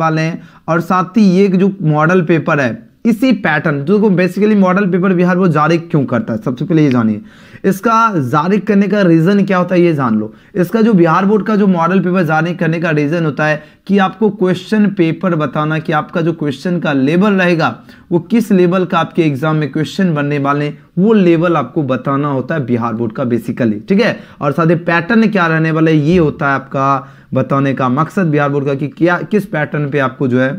वाले हैं और साथ ही ये जो मॉडल पेपर है इसी पैटर्न जो को बेसिकली मॉडल पेपर बिहार वो जारी क्यों करता है सबसे पहले ये जानिए इसका जारी करने का रीज़न क्या होता है ये जान लो इसका जो बिहार बोर्ड का जो मॉडल पेपर जारी करने का रीज़न होता है कि आपको क्वेश्चन पेपर बताना कि आपका जो क्वेश्चन का लेवल रहेगा वो किस लेवल का आपके एग्जाम में क्वेश्चन बनने वाले वो लेवल आपको बताना होता है बिहार बोर्ड का बेसिकली ठीक है और साथ ही पैटर्न क्या रहने वाला है ये होता है आपका बताने का मकसद बिहार बोर्ड का कि क्या किस पैटर्न पे आपको जो है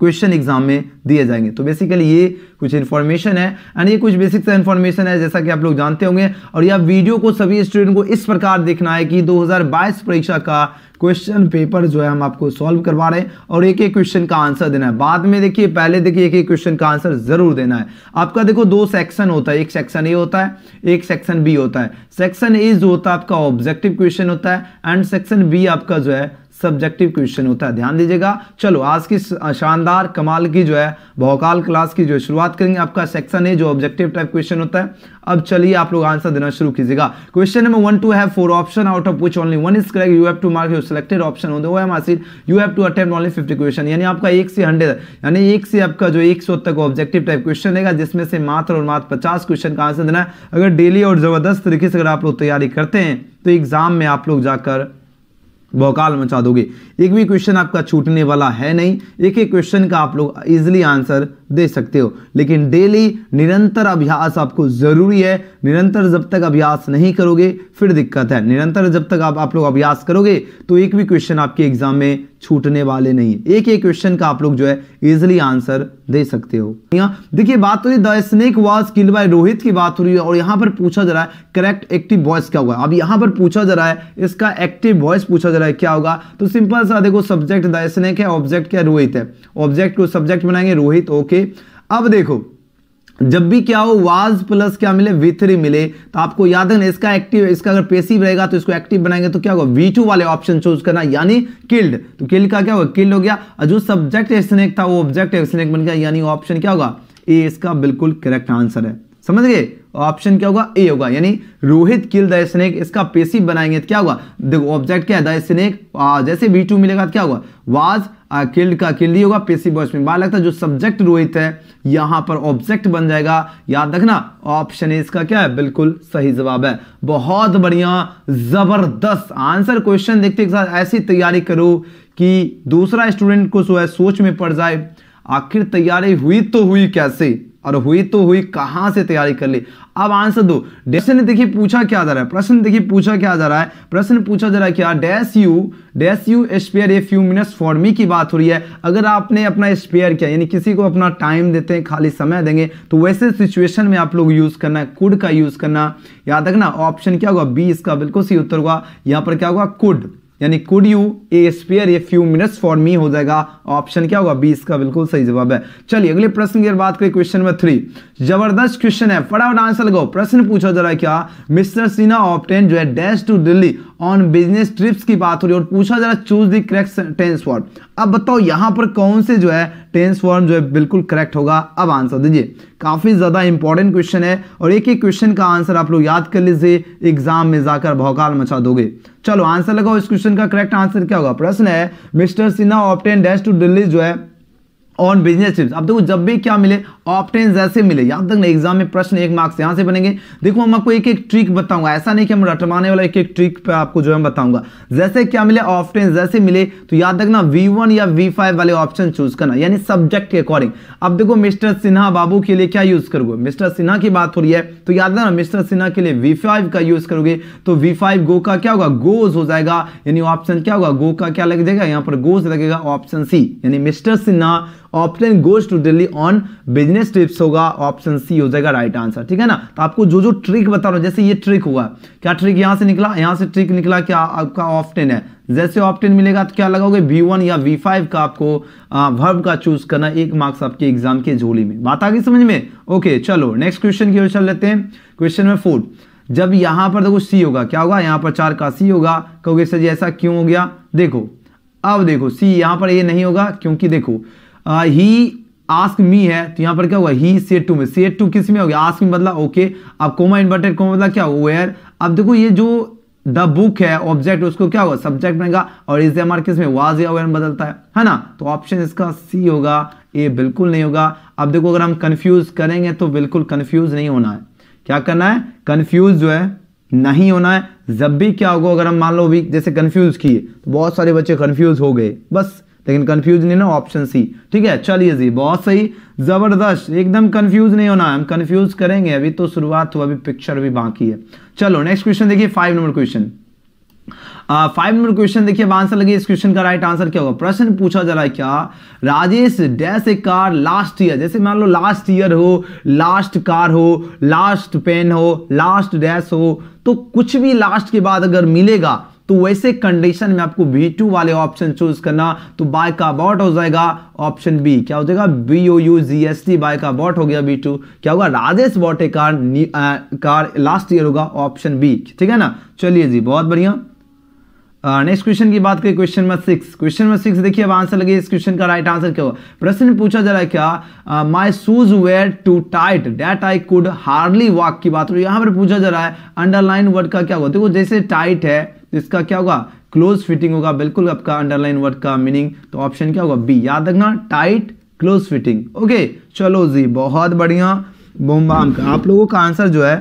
क्वेश्चन एग्जाम में दिए जाएंगे तो बेसिकली ये कुछ इन्फॉर्मेशन है एंड ये कुछ बेसिक सा इन्फॉर्मेशन है जैसा कि आप लोग जानते होंगे और यह वीडियो को सभी स्टूडेंट को इस प्रकार देखना है कि 2022 परीक्षा का क्वेश्चन पेपर जो है हम आपको सॉल्व करवा रहे हैं और एक एक क्वेश्चन का आंसर देना है बाद में देखिए पहले देखिए एक एक क्वेश्चन का आंसर जरूर देना है आपका देखो दो सेक्शन होता है एक सेक्शन ए होता है एक सेक्शन बी होता है सेक्शन ए जो होता है आपका ऑब्जेक्टिव क्वेश्चन होता है एंड सेक्शन बी आपका जो है सब्जेक्टिव क्वेश्चन होता है ध्यान दीजिएगा चलो आज की शानदार कमाल की जो है भौकाल क्लास की जो शुरुआत करेंगे आपका सेक्शन है जो ऑब्जेक्टिव टाइप क्वेश्चन होता है अब चलिए आप लोग आंसर देना शुरू कीजिएगा question number one to have four option out of which only one is correct you have to mark you selected option होते हैं मासिर you have to attempt only fifty question यानी आपका एक से हंड्रेड यानी एक से आपका जो एक तक ऑब्जेक्टिव टाइप क्वेश्चन रहेगा जिसमें से मात्र और मात्र पचास क्वेश्चन का आंसर देना है अगर डेली और जबरदस्त तरीके से अगर आप लोग तैयारी करते हैं तो एग्जाम में आप लोग जाकर बौकाल मचा दोगे एक भी क्वेश्चन आपका छूटने वाला है नहीं एक एक क्वेश्चन का आप लोग इजिली आंसर दे सकते हो लेकिन डेली निरंतर अभ्यास आपको ज़रूरी है निरंतर जब तक अभ्यास नहीं करोगे फिर दिक्कत है निरंतर जब तक आप आप लोग अभ्यास करोगे तो एक भी क्वेश्चन आपके एग्जाम में छूटने वाले नहीं एक एक क्वेश्चन का आप लोग जो है इजिली आंसर दे सकते हो देखिए बात हो रही the snake was kill by Rohit की बात हो रही है और यहां पर पूछा जा रहा है करेक्ट एक्टिव वॉइस क्या होगा अब यहां पर पूछा जा रहा है इसका एक्टिव वॉइस पूछा जा रहा है क्या होगा तो सिंपल सा देखो सब्जेक्ट द स्नेक है ऑब्जेक्ट क्या रोहित है ऑब्जेक्ट को सब्जेक्ट बनाएंगे रोहित ओके ओके अब देखो जब भी क्या हो वाज प्लस क्या मिले वी थ्री मिले तो आपको याद है ना इसका एक्टिव इसका अगर पेसिव रहेगा तो इसको एक्टिव बनाएंगे तो क्या होगा वी टू वाले ऑप्शन चूज करना यानी किल्ड तो किल्ड का क्या होगा किल्ड हो गया और जो सब्जेक्ट स्नेक था वो ऑब्जेक्ट स्नेक बन गया यानी ऑप्शन क्या होगा ए इसका बिल्कुल करेक्ट आंसर है समझ गए ऑप्शन क्या होगा ए होगा यानी रोहित किल द स्नेक इसका पेसी बनाएंगे तो क्या होगा देखो ऑब्जेक्ट क्या है द स्नेक जैसे बी टू मिलेगा तो क्या होगा वाज किल्ड का किल्ड ही होगा पेसिव बॉयस में बार लगता है जो सब्जेक्ट रोहित है यहां पर ऑब्जेक्ट बन जाएगा याद रखना ऑप्शन ए इसका क्या है बिल्कुल सही जवाब है बहुत बढ़िया जबरदस्त आंसर क्वेश्चन देखते के साथ ऐसी तैयारी करो कि दूसरा स्टूडेंट को जो है सोच में पड़ जाए आखिर तैयारी हुई तो हुई कैसे और हुई तो हुई कहां से तैयारी कर ली अब आंसर दो प्रश्न देखिए पूछा क्या जा रहा है प्रश्न देखिए पूछा क्या जा रहा है प्रश्न पूछा जा रहा है क्या dash you dash you spare a few minutes for me की बात हो रही है अगर आपने अपना स्पेयर किया यानी किसी को अपना टाइम देते हैं खाली समय देंगे तो वैसे सिचुएशन में आप लोग यूज करना है कुड का यूज करना याद रखना ऑप्शन क्या होगा बी इसका बिल्कुल सही उत्तर होगा यहां पर क्या होगा कुड यानी could you a spare a few minutes for me हो जाएगा ऑप्शन क्या होगा बी इसका बिल्कुल सही जवाब है चलिए अगले प्रश्न की बात करें क्वेश्चन नंबर थ्री जबरदस्त क्वेश्चन है फटाफट आंसर लगाओ प्रश्न पूछा जरा क्या मिस्टर सिन्हा ऑप्टेन जो है dash to Delhi on business trips की बात हो रही है और पूछा जरा choose the correct tense word अब बताओ यहां पर कौन से जो है टेंस फॉर्म जो है बिल्कुल करेक्ट होगा अब आंसर दीजिए काफी ज्यादा इंपॉर्टेंट क्वेश्चन है और एक एक क्वेश्चन का आंसर आप लोग याद कर लीजिए एग्जाम में जाकर भौकाल मचा दोगे चलो आंसर लगाओ इस क्वेश्चन का करेक्ट आंसर क्या होगा प्रश्न है mister Sinha often dash to release जो है ऑन बिजनेस टिप्स अब देखो जब भी क्या मिले ऑप्टेन जैसे मिले याद तक ना एग्जाम में प्रश्न एक मार्क्स यहाँ से बनेंगे देखो हम आपको एक एक ट्रिक बताऊंगा ऐसा नहीं कि हम रटवाने वाला एक एक ट्रिक पे आपको जो है बताऊंगा जैसे क्या मिले ऑप्टेन जैसे मिले तो याद रखना वी या वी वाले ऑप्शन चूज करना यानी सब्जेक्ट के अकॉर्डिंग अब देखो मिस्टर सिन्हा बाबू के लिए क्या यूज करोगे मिस्टर सिन्हा की बात हो रही है तो याद रखना मिस्टर सिन्हा के लिए वी का यूज करोगे तो वी गो का क्या होगा गोज हो जाएगा यानी ऑप्शन क्या होगा गो का क्या लग जाएगा यहाँ पर गोज लगेगा ऑप्शन सी यानी mister Sinha option goes to Delhi on business trips होगा ऑप्शन सी हो जाएगा राइट आंसर ठीक है ना तो आपको जो जो ट्रिक बता रहा हूं जैसे ये ट्रिक हुआ क्या ट्रिक यहां से निकला यहां से ट्रिक निकला क्या आपका ऑप्टेन है जैसे ऑप्टेन मिलेगा तो क्या लगाओगे वी वन या वी फाइव का आपको वर्ब का चूज करना एक मार्क्स आपके एग्जाम के झोली में बात आ गई समझ में ओके चलो नेक्स्ट क्वेश्चन की ओर चल लेते हैं क्वेश्चन नंबर फोर जब यहां पर देखो सी होगा क्या होगा यहां पर चार का सी होगा कहोगे सर जी ऐसा क्यों हो गया देखो अब देखो सी यहां पर ये नहीं होगा क्योंकि देखो ही आस्क मी है तो यहां पर क्या हुआ ही सेट टू में सेट टू किस में हो गया आस्क में बदला ओके अब कोमा इन्वर्टेड कोमा बदला क्या वेयर अब देखो ये जो द बुक है ऑब्जेक्ट उसको क्या होगा सब्जेक्ट बनेगा और इस एम आर किस में वाज या बदलता है है ना तो ऑप्शन इसका सी होगा ए बिल्कुल नहीं होगा अब देखो अगर हम कंफ्यूज करेंगे तो बिल्कुल कंफ्यूज नहीं होना है क्या करना है कंफ्यूज जो है नहीं होना है जब भी क्या होगा अगर हम मान लो भी जैसे कंफ्यूज किए तो बहुत सारे बच्चे कंफ्यूज हो गए बस लेकिन कंफ्यूज नहीं ना ऑप्शन सी ठीक है चलिए जी बहुत सही जबरदस्त एकदम कंफ्यूज नहीं होना हम कंफ्यूज करेंगे अभी तो शुरुआत हुआ अभी पिक्चर भी बाकी है चलो नेक्स्ट क्वेश्चन देखिए five number question five number question देखिए आंसर लगे इस क्वेश्चन का राइट आंसर क्या होगा प्रश्न पूछा जा रहा है क्या Rajesh dash a car last year जैसे मान लो लास्ट ईयर हो लास्ट कार हो लास्ट पेन हो लास्ट डैश हो तो कुछ भी लास्ट के बाद अगर मिलेगा तो वैसे कंडीशन में आपको बी टू वाले ऑप्शन चूज करना तो बाय का बॉट हो जाएगा ऑप्शन बी क्या हो जाएगा B O U G S T buy का बॉट हो गया बी टू क्या होगा Rajesh bought car last year होगा ऑप्शन बी ठीक है ना चलिए जी बहुत बढ़िया नेक्स्ट क्वेश्चन की बात करें question number six question number six देखिए अब आंसर लगे इस क्वेश्चन का राइट आंसर क्या होगा प्रश्न पूछा जा रहा है क्या my shoes were too tight that I could hardly walk की बात हो यहां पर पूछा जा रहा है अंडरलाइन वर्ड का क्या होगा देखो जैसे टाइट है तो इसका क्या होगा क्लोज फिटिंग होगा बिल्कुल आपका अंडरलाइन वर्ड का मीनिंग तो ऑप्शन क्या होगा बी याद रखना टाइट क्लोज फिटिंग ओके चलो जी बहुत बढ़िया बोम बाम का आप लोगों का आंसर जो है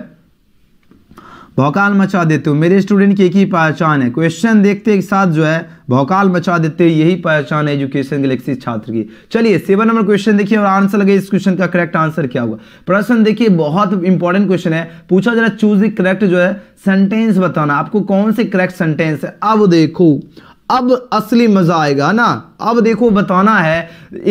भौकाल मचा देते हो मेरे स्टूडेंट की एक ही पहचान है क्वेश्चन देखते के साथ जो है भौकाल मचा देते हो यही पहचान है एजुकेशन गलेक्सी छात्र की चलिए सेवन नंबर क्वेश्चन देखिए और आंसर लगे इस क्वेश्चन का करेक्ट आंसर क्या होगा प्रश्न देखिए बहुत इंपॉर्टेंट क्वेश्चन है पूछा जरा चूज द करेक्ट जो है सेंटेंस बताना आपको कौन से करेक्ट सेंटेंस है अब देखो अब असली मजा आएगा ना अब देखो बताना है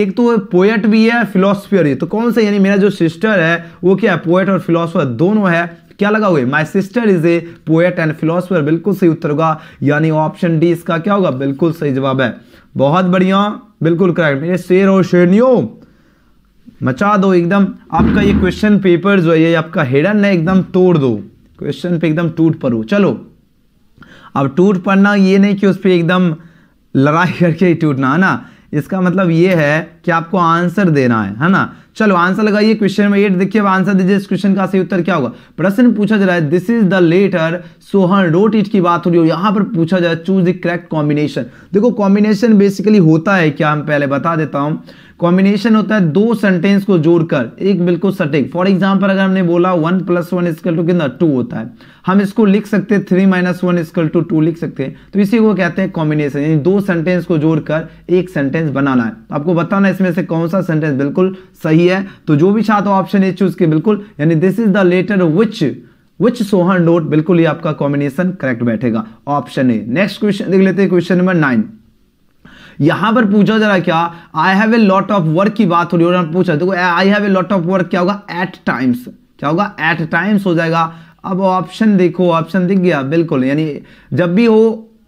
एक तो पोएट भी है फिलोसफियर भी तो कौन सा यानी मेरा जो सिस्टर है वो क्या है पोएट और फिलोसफर दोनों है क्या लगा हुआ है my sister is a poet and philosopher बिल्कुल सही उत्तर होगा यानी ऑप्शन डी इसका क्या होगा बिल्कुल सही जवाब है बहुत बढ़िया बिल्कुल करेक्ट मेरे शेर और शेरनियों मचा दो एकदम आपका ये क्वेश्चन पेपर जो है ये आपका हिडन है एकदम तोड़ दो क्वेश्चन पे एकदम टूट पड़ो चलो अब टूट पड़ना ये नहीं कि उस पर एकदम लड़ाई करके ही टूटना है ना इसका मतलब ये है कि आपको आंसर देना है है ना चलो आंसर लगाइए क्वेश्चन में एट देखिए आंसर दीजिए इस क्वेश्चन का सही उत्तर क्या होगा प्रश्न पूछा जा रहा है this is the letter Sohan wrote it की बात हो रही हो यहां पर पूछा जा रहा है चूज द करेक्ट कॉम्बिनेशन देखो कॉम्बिनेशन बेसिकली होता है क्या हम पहले बता देता हूं कॉम्बिनेशन होता है दो सेंटेंस को जोड़कर एक बिल्कुल सटीक फॉर एग्जाम्पल अगर हमने बोला one plus one equal two कितना टू होता है हम इसको लिख सकते हैं three minus one equal two two लिख सकते हैं तो इसी को कहते हैं कॉम्बिनेशन यानी दो सेंटेंस को जोड़कर एक सेंटेंस बनाना है तो आपको बताना इसमें से कौन सा सेंटेंस बिल्कुल सही है तो जो भी चाहते ऑप्शन ए चूज के बिल्कुल यानी this is the letter which which Sohan wrote बिल्कुल ही आपका कॉम्बिनेशन करेक्ट बैठेगा ऑप्शन ए नेक्स्ट क्वेश्चन देख लेते हैं क्वेश्चन नंबर नाइन यहां पर पूछा जरा क्या I have a lot of work की बात हो रही है पूछा देखो I have a lot of work क्या होगा एट टाइम्स क्या होगा एट टाइम्स हो जाएगा अब ऑप्शन देखो ऑप्शन दिख गया बिल्कुल यानी जब भी हो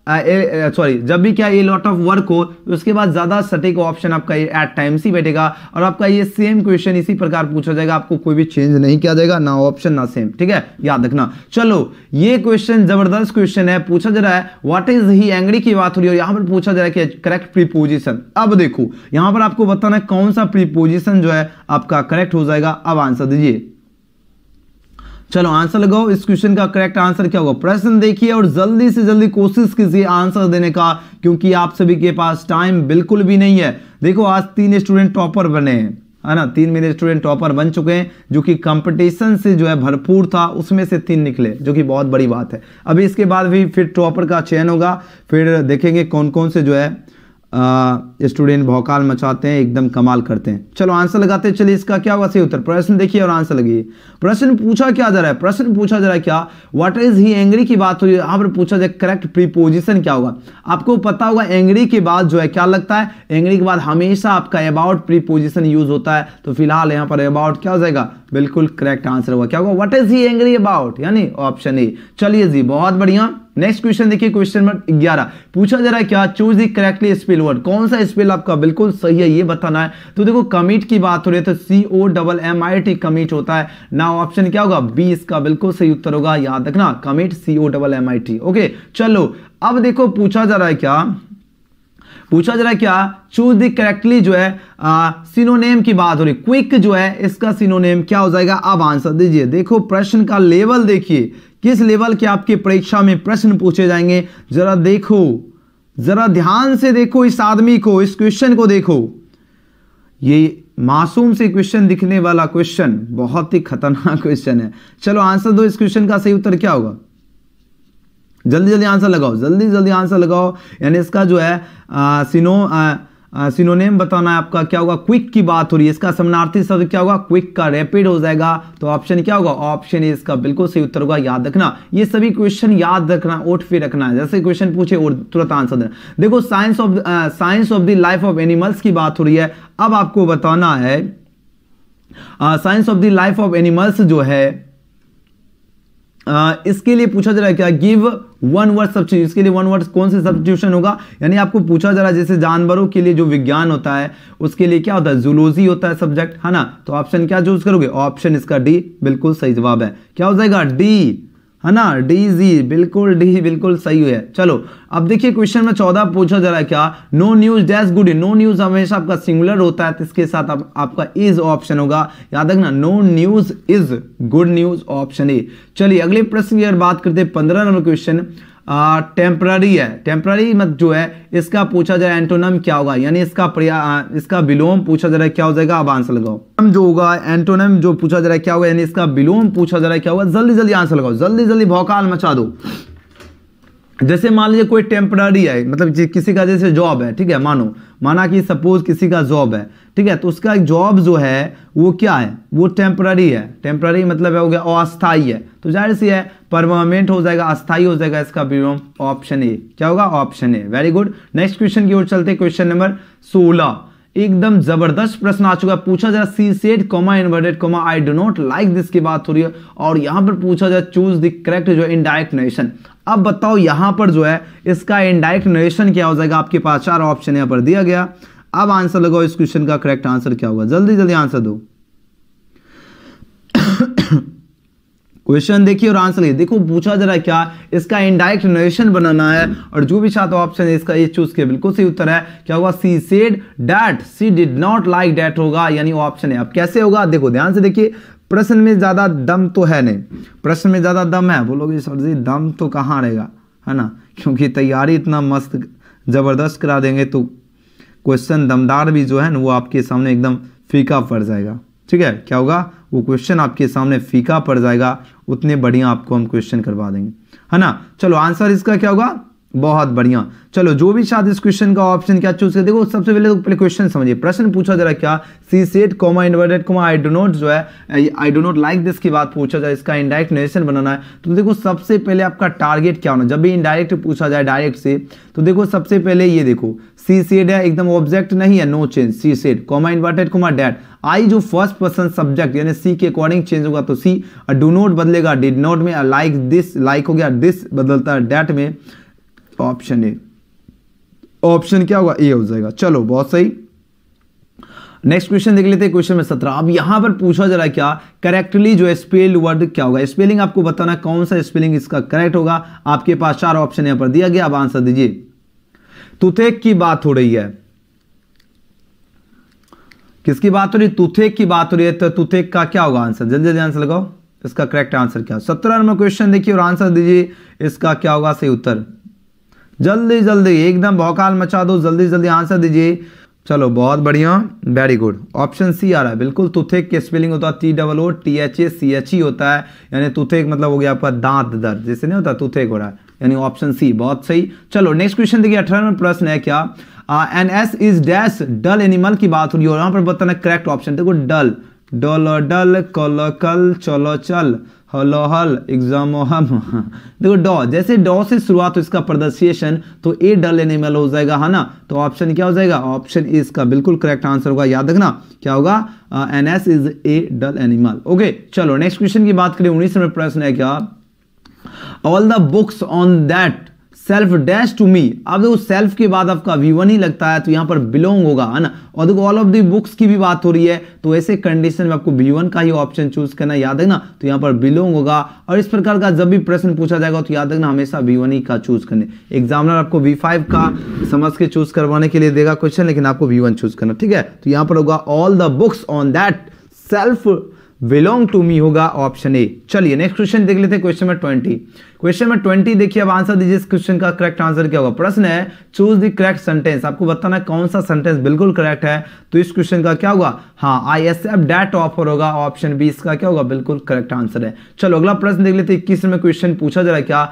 सॉरी जब भी क्या ये लॉट ऑफ वर्क हो उसके बाद ज़्यादा सटीक ऑप्शन आपका ये एट टाइम्स ही बैठेगा और आपका ये सेम क्वेश्चन इसी प्रकार पूछा जाएगा आपको कोई भी चेंज नहीं किया जाएगा ना ऑप्शन ना सेम ठीक है याद रखना चलो ये क्वेश्चन जबरदस्त क्वेश्चन है पूछा जा रहा है व्हाट इज ही एंगड़ी की बात हो रही है यहां पर पूछा जा रहा है कि करेक्ट प्रीपोजिशन अब देखो यहां पर आपको बताना है कौन सा प्रीपोजिशन जो है आपका करेक्ट हो जाएगा अब आंसर दीजिए चलो आंसर लगाओ इस क्वेश्चन का करेक्ट आंसर क्या होगा प्रश्न देखिए और जल्दी से जल्दी कोशिश कीजिए आंसर देने का क्योंकि आप सभी के पास टाइम बिल्कुल भी नहीं है देखो आज तीन स्टूडेंट टॉपर बने हैं है ना तीन मेरे स्टूडेंट टॉपर बन चुके हैं जो कि कंपटीशन से जो है भरपूर था उसमें से तीन निकले जो कि बहुत बड़ी बात है अभी इसके बाद भी फिर टॉपर का चयन होगा फिर देखेंगे कौन कौन से जो है स्टूडेंट भौकाल मचाते हैं एकदम कमाल करते हैं चलो आंसर लगाते चलिए इसका क्या होगा सही उत्तर प्रश्न देखिए और आंसर लगी प्रश्न पूछा क्या जा रहा है प्रश्न पूछा जा रहा है क्या व्हाट इज ही एंग्री की बात हुई यहां पर पूछा जाए करेक्ट प्रीपोजिशन क्या होगा आपको पता होगा एंग्री के बाद जो है क्या लगता है एंग्री के बाद हमेशा आपका अबाउट प्रीपोजिशन यूज होता है तो फिलहाल यहाँ पर अबाउट क्या हो जाएगा बिल्कुल करेक्ट आंसर होगा क्या होगा what is he angry about यानी ऑप्शन ए चलिए जी बहुत बढ़िया नेक्स्ट क्वेश्चन देखिए क्वेश्चन नंबर ग्यारह पूछा जा रहा है क्या choose the correctly spell word कौन सा स्पेल आपका बिल्कुल सही है ये बताना है तो देखो कमिट की बात हो रही है तो C O double M I T commit होता है ना ऑप्शन क्या होगा बी इसका बिल्कुल सही उत्तर होगा याद रखना commit C O double M I T okay चलो अब देखो पूछा जा रहा है क्या पूछा जा रहा है क्या चूज द करेक्टली जो है सिनोनेम की बात हो रही क्विक जो है इसका सिनोनेम क्या हो जाएगा अब आंसर दीजिए देखो प्रश्न का लेवल देखिए किस लेवल के आपकी परीक्षा में प्रश्न पूछे जाएंगे जरा देखो जरा ध्यान से देखो इस आदमी को इस क्वेश्चन को देखो ये मासूम से क्वेश्चन दिखने वाला क्वेश्चन बहुत ही खतरनाक क्वेश्चन है चलो आंसर दो इस क्वेश्चन का सही उत्तर क्या होगा जल्दी जल्दी आंसर लगाओ जल्दी जल्दी आंसर लगाओ यानी इसका जो है आ, सिनो आ, सिनोनेम बताना है आपका क्या होगा क्विक की बात हो रही है इसका समनार्थी शब्द क्या होगा क्विक का रैपिड हो जाएगा तो ऑप्शन क्या होगा ऑप्शन ए इसका बिल्कुल सही उत्तर होगा याद रखना ये सभी क्वेश्चन याद रखना ओट फिर रखना है जैसे क्वेश्चन पूछे और तुरंत आंसर देना देखो science of science of the life of animals की बात हो रही है अब आपको बताना है science of the life of animals जो है uh, इसके लिए पूछा जा रहा है क्या गिव वन वर्ड सब इसके लिए वन वर्ड कौन से सब्सिट्यूशन होगा यानी आपको पूछा जा रहा है जैसे जानवरों के लिए जो विज्ञान होता है उसके लिए क्या होता है जुलोजी होता है सब्जेक्ट है ना तो ऑप्शन क्या चूज करोगे ऑप्शन इसका डी बिल्कुल सही जवाब है क्या हो जाएगा डी है ना डी जी बिल्कुल डी बिल्कुल सही है चलो अब देखिए क्वेश्चन में चौदह पूछा जा रहा है क्या no news dash good no news हमेशा आपका सिंगुलर होता है तो इसके साथ आप, आपका इज ऑप्शन होगा याद रखना no news is good news option A चलिए अगले प्रश्न की अगर बात करते हैं पंद्रह नंबर क्वेश्चन टेम्प्ररी है टेम्प्ररी मत जो है इसका पूछा जाए एंटोनम क्या होगा यानी इसका प्रया इसका विलोम पूछा जा रहा है क्या हो जाएगा अब आंसर लगाओ हम जो होगा एंटोनम जो पूछा जा रहा है क्या होगा यानी इसका विलोम पूछा जा रहा है क्या होगा जल्दी जल्दी आंसर लगाओ जल्दी जल्दी भौकाल मचा दो जैसे मान लीजिए कोई टेम्पररी है मतलब किसी का जैसे जॉब है ठीक है मानो माना कि सपोज किसी का जॉब है ठीक है तो उसका जॉब जो है वो क्या है वो टेम्पररी है टेम्पररी मतलब है हो गया अस्थाई है तो जाहिर सी है परमानेंट हो जाएगा अस्थाई हो जाएगा इसका विलोम ऑप्शन ए क्या होगा option A very good next question की ओर चलते क्वेश्चन नंबर सोलह एकदम जबरदस्त प्रश्न आ चुका है पूछा जा she set comma inverted comma I do not like this की बात हो रही है और यहां पर पूछा जाए चूज द करेक्ट जो इनडायरेक्ट नेशन अब बताओ यहां पर जो है इसका इनडायरेक्ट नरेशन क्या हो जाएगा आपके पास चार ऑप्शन यहां पर दिया गया अब आंसर लगाओ इस क्वेश्चन का करेक्ट आंसर क्या होगा जल्दी जल्दी आंसर दो क्वेश्चन देखिए और आंसर लिखिए देखो पूछा जा रहा है क्या इसका इनडायरेक्ट नरेशन बनाना है और जो भी छात्र ऑप्शन है इसका ये चूज किया बिल्कुल सही उत्तर है क्या होगा she said that she did not like that होगा यानी ऑप्शन है अब कैसे होगा देखो ध्यान से देखिए प्रश्न में ज़्यादा दम तो है नहीं प्रश्न में ज़्यादा दम है बोलोगे सर जी दम तो कहाँ रहेगा है ना क्योंकि तैयारी इतना मस्त ज़बरदस्त करा देंगे तो क्वेश्चन दमदार भी जो है ना वो आपके सामने एकदम फीका पड़ जाएगा ठीक है क्या होगा वो क्वेश्चन आपके सामने फीका पड़ जाएगा उतने बढ़िया आपको हम क्वेश्चन करवा देंगे है ना चलो आंसर इसका क्या होगा बहुत बढ़िया चलो जो भी शायद इस क्वेश्चन का ऑप्शन क्या चूज कर देखो सबसे पहले तो पहले क्वेश्चन समझिए प्रश्न पूछा जरा क्या she set comma inverted comma I do not जो है I do not like this की बात पूछा जाए इसका इंडायरेक्ट नेशन बनाना है तो देखो सबसे पहले आपका टारगेट क्या होना जब भी इनडायरेक्ट पूछा जाए डायरेक्ट से तो देखो सबसे पहले ये देखो सी सेड है एकदम ऑब्जेक्ट नहीं है no change she said comma inverted comma that I जो फर्स्ट पर्सन सब्जेक्ट यानी सी के अकॉर्डिंग चेंज होगा तो सी डो नॉट बदलेगा डिड नॉट में लाइक दिस लाइक हो गया दिस बदलता है डैट में ऑप्शन ए ऑप्शन क्या होगा ए हो जाएगा चलो बहुत सही नेक्स्ट क्वेश्चन देख लेते हैं क्वेश्चन में सत्रह अब यहां पर पूछा जा रहा है क्या करेक्टली जो स्पेल वर्ड क्या होगा स्पेलिंग आपको बताना कौन सा स्पेलिंग इसका करेक्ट होगा आपके पास चार ऑप्शन यहां पर दिया गया अब आंसर दीजिए तुथेक की बात हो रही है किसकी बात हो रही है तुथेक की बात हो रही है तो तुथेक का क्या होगा आंसर जल्दी जल्दी आंसर लगाओ इसका करेक्ट आंसर क्या सत्रह नंबर क्वेश्चन देखिए और आंसर दीजिए इसका क्या होगा सही उत्तर जल्दी जल्दी एकदम भौकाल मचा दो जल्दी जल्दी आंसर दीजिए चलो बहुत बढ़िया वेरी गुड ऑप्शन सी आ रहा है बिल्कुल तुथेक के स्पेलिंग होता है T double O T H A C H E होता है यानी तुथेक मतलब हो गया आपका दांत दर्द जैसे नहीं होता तुथेक हो रहा है यानी ऑप्शन सी बहुत सही चलो नेक्स्ट क्वेश्चन देखिए अठारह प्रश्न है क्या an ass is dash dull animal की बात हो रही है और यहाँ पर बताना करेक्ट ऑप्शन देखो डल डल डल कल कल चलो चल हलोहल एग्जाम देखो डॉ जैसे डॉ से शुरुआत हो इसका प्रोनाउंसिएशन तो ए डल एनिमल हो जाएगा है ना तो ऑप्शन क्या हो जाएगा ऑप्शन ए इसका बिल्कुल करेक्ट आंसर होगा याद रखना क्या होगा an ass is a dull animal okay चलो नेक्स्ट क्वेश्चन की बात करें उन्नीस नंबर प्रश्न है क्या all the books on that shelf dash to me अब देखो सेल्फ के बाद आपका वी वन ही लगता है तो यहां पर बिलोंग होगा है ना और देखो ऑल ऑफ दी बुक्स की भी बात हो रही है तो ऐसे कंडीशन में आपको वी वन का ही ऑप्शन चूज करना याद है ना तो यहां पर बिलोंग होगा और इस प्रकार का जब भी प्रश्न पूछा जाएगा तो याद रखना हमेशा वी वन ही का चूज करने एग्जामिनर आपको वी फाइव का समझ के चूज करवाने के लिए देगा क्वेश्चन लेकिन आपको वी वन चूज करना ठीक है तो यहां पर होगा all the books on that shelf belong to me होगा ऑप्शन ए चलिए नेक्स्ट क्वेश्चन देख लेते हैं question number twenty question number twenty देखिए अब आंसर दीजिए इस क्वेश्चन का करेक्ट आंसर क्या होगा प्रश्न है चूज द करेक्ट सेंटेंस आपको बताना है कौन सा सेंटेंस बिल्कुल करेक्ट है तो इस क्वेश्चन का क्या होगा हाँ I S F date offer होगा ऑप्शन बी इसका क्या होगा बिल्कुल करेक्ट आंसर है चलो अगला प्रश्न देख लेते इक्कीस में क्वेश्चन पूछा जा रहा क्या